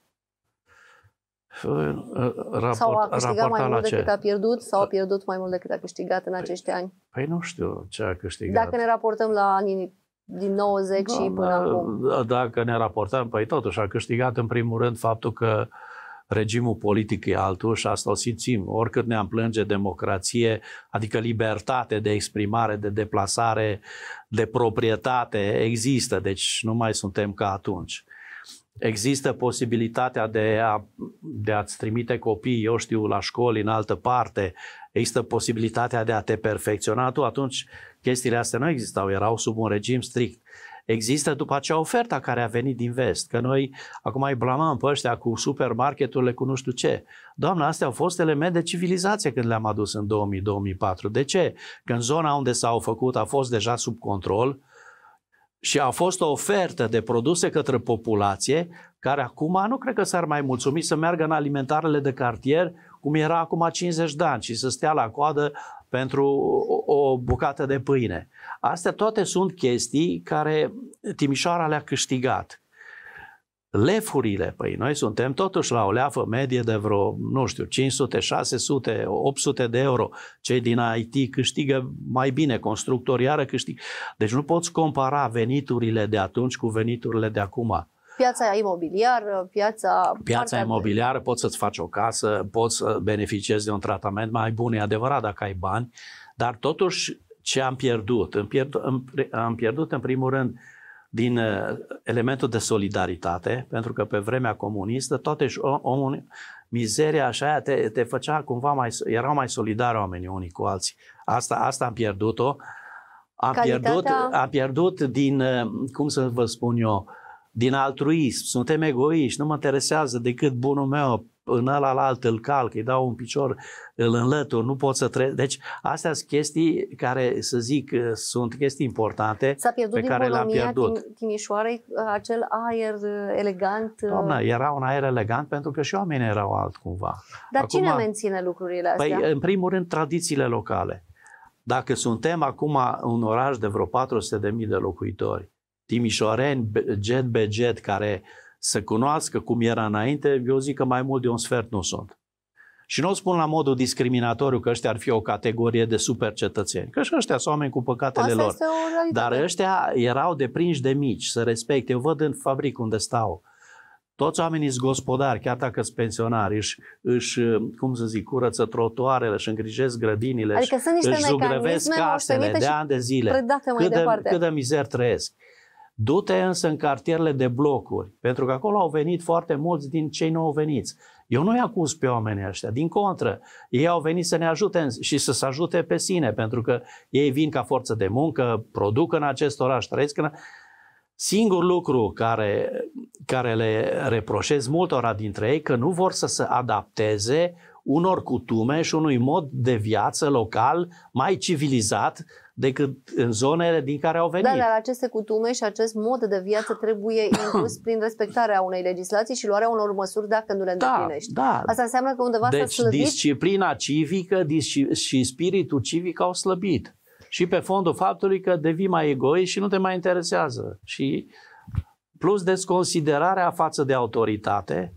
Raport, sau a câștigat mai mult decât ce? a pierdut sau a da. pierdut mai mult decât a câștigat în păi- acești ani? Păi nu știu ce a câștigat. Dacă ne raportăm la anii din 90 da, și până acum. Dacă ne raportăm, păi totuși a câștigat în primul rând faptul că regimul politic e altul și asta o simțim. Oricât ne-am plânge democrație, adică libertate de exprimare, de deplasare, de proprietate, există. Deci nu mai suntem ca atunci există posibilitatea de, a, de a-ți trimite copiii, eu știu, la școli, în altă parte, există posibilitatea de a te perfecționa tu, atunci chestiile astea nu existau, erau sub un regim strict. Există după aceea oferta care a venit din vest, că noi acum îi blamăm pe ăștia cu supermarketurile, cu nu știu ce. Doamne, astea au fost elemente de civilizație când le-am adus în 2000-2004. De ce? Când zona unde s-au făcut a fost deja sub control, și a fost o ofertă de produse către populație care acum nu cred că s-ar mai mulțumi să meargă în alimentarele de cartier cum era acum 50 de ani și să stea la coadă pentru o, o bucată de pâine. Astea toate sunt chestii care Timișoara le-a câștigat lefurile, păi noi suntem totuși la o leafă medie de vreo, nu știu, 500, 600, 800 de euro. Cei din IT câștigă mai bine, constructori iară câștigă. Deci nu poți compara veniturile de atunci cu veniturile de acum piața imobiliară, piața... Piața imobiliară, de... poți să-ți faci o casă, poți să beneficiezi de un tratament mai bun, e adevărat dacă ai bani, dar totuși ce am pierdut? Am pierdut, am, am pierdut în primul rând din uh, elementul de solidaritate, pentru că pe vremea comunistă, toate omul, mizeria așa aia te, te făcea cumva mai, erau mai solidari oamenii unii cu alții. Asta, asta am pierdut-o. Am Calitatea... pierdut, am pierdut din, uh, cum să vă spun eu, din altruism. Suntem egoiști, nu mă interesează decât bunul meu, în ala la alt îl calc, îi dau un picior, îl înlătur, nu pot să trec. Deci astea sunt chestii care, să zic, sunt chestii importante S-a pierdut pe care le-am pierdut. Tim- Timișoarei acel aer uh, elegant. Uh, Doamna, era un aer elegant pentru că și oamenii erau altcumva. Dar Acum, cine menține lucrurile păi, astea? Păi, în primul rând, tradițiile locale. Dacă suntem acum un oraș de vreo 400.000 de locuitori, timișoareni, jet be jet, care uh, să cunoască cum era înainte, eu zic că mai mult de un sfert nu sunt. Și nu o spun la modul discriminatoriu că ăștia ar fi o categorie de super cetățeni, că și ăștia sunt oameni cu păcatele Asta lor. Dar ăștia erau deprinși de mici, să respecte. Eu văd în fabric unde stau. Toți oamenii sunt gospodari, chiar dacă sunt pensionari, își, își, cum să zic, curăță trotuarele, își îngrijesc grădinile, adică își, sunt niște își zugrăvesc casele de ani de zile. Cât de, cât de mizer trăiesc. Du-te însă în cartierele de blocuri, pentru că acolo au venit foarte mulți din cei nou veniți. Eu nu-i acuz pe oamenii ăștia, din contră. Ei au venit să ne ajute și să se ajute pe sine, pentru că ei vin ca forță de muncă, produc în acest oraș, trăiesc în... Singur lucru care, care le reproșez multora dintre ei, că nu vor să se adapteze unor cutume și unui mod de viață local mai civilizat decât în zonele din care au da, venit. Da, dar aceste cutume și acest mod de viață trebuie impus prin respectarea unei legislații și luarea unor măsuri dacă nu le da, îndeplinești. Da, da. Asta înseamnă că undeva deci, s-a slăbit... disciplina civică disci... și spiritul civic au slăbit. Și pe fondul faptului că devii mai egoist și nu te mai interesează. Și plus desconsiderarea față de autoritate,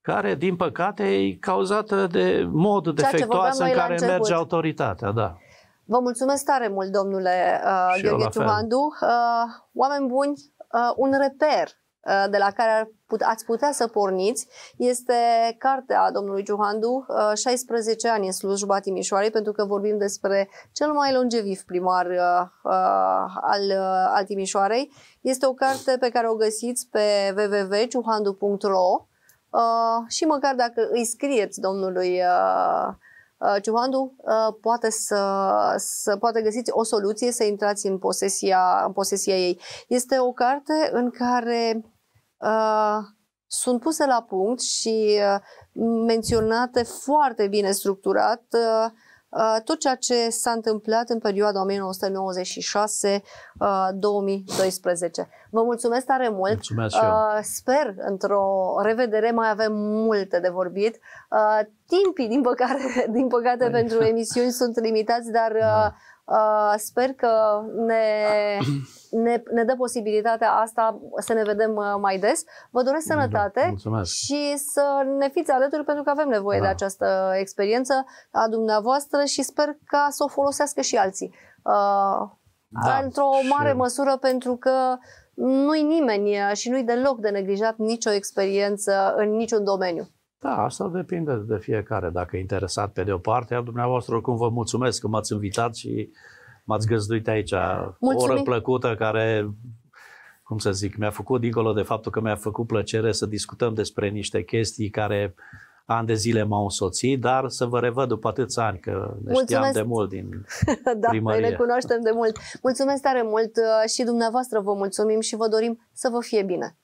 care, din păcate, e cauzată de modul defectuos în care merge autoritatea. Da. Vă mulțumesc tare mult, domnule uh, Gheorghe Ciuhandu. Uh, oameni buni, uh, un reper uh, de la care ar put, ați putea să porniți este cartea domnului Ciuhandu, uh, 16 ani în slujba Timișoarei, pentru că vorbim despre cel mai longeviv primar uh, uh, al, uh, al Timișoarei. Este o carte pe care o găsiți pe www.ciuhandu.ro uh, și măcar dacă îi scrieți domnului uh, Uh, Ciuhandu, uh, poate să, să poate găsiți o soluție să intrați în posesia, în posesia ei. Este o carte în care uh, sunt puse la punct și uh, menționate foarte bine structurat uh, Uh, tot ceea ce s-a întâmplat în perioada 1996-2012. Uh, Vă mulțumesc tare mult! Mulțumesc uh, Sper, într-o revedere, mai avem multe de vorbit. Timpii, din păcate, din păcate păi. pentru emisiuni sunt limitați, dar... Da Uh, sper că ne, ne, ne dă posibilitatea asta să ne vedem uh, mai des. Vă doresc da, sănătate Mulțumesc. și să ne fiți alături pentru că avem nevoie da. de această experiență a dumneavoastră și sper ca să o folosească și alții. Uh, da, într-o mare și... măsură pentru că nu-i nimeni și nu-i deloc de neglijat nicio experiență în niciun domeniu. Da, asta depinde de fiecare. Dacă e interesat pe de o parte, iar dumneavoastră oricum vă mulțumesc că m-ați invitat și m-ați găzduit aici. Mulțumim. O oră plăcută care, cum să zic, mi-a făcut, dincolo de faptul că mi-a făcut plăcere să discutăm despre niște chestii care ani de zile m-au însoțit, dar să vă revăd după atâți ani, că ne Mulțumesc. știam de mult din Da, primărie. ne cunoaștem de mult. Mulțumesc tare mult uh, și dumneavoastră vă mulțumim și vă dorim să vă fie bine.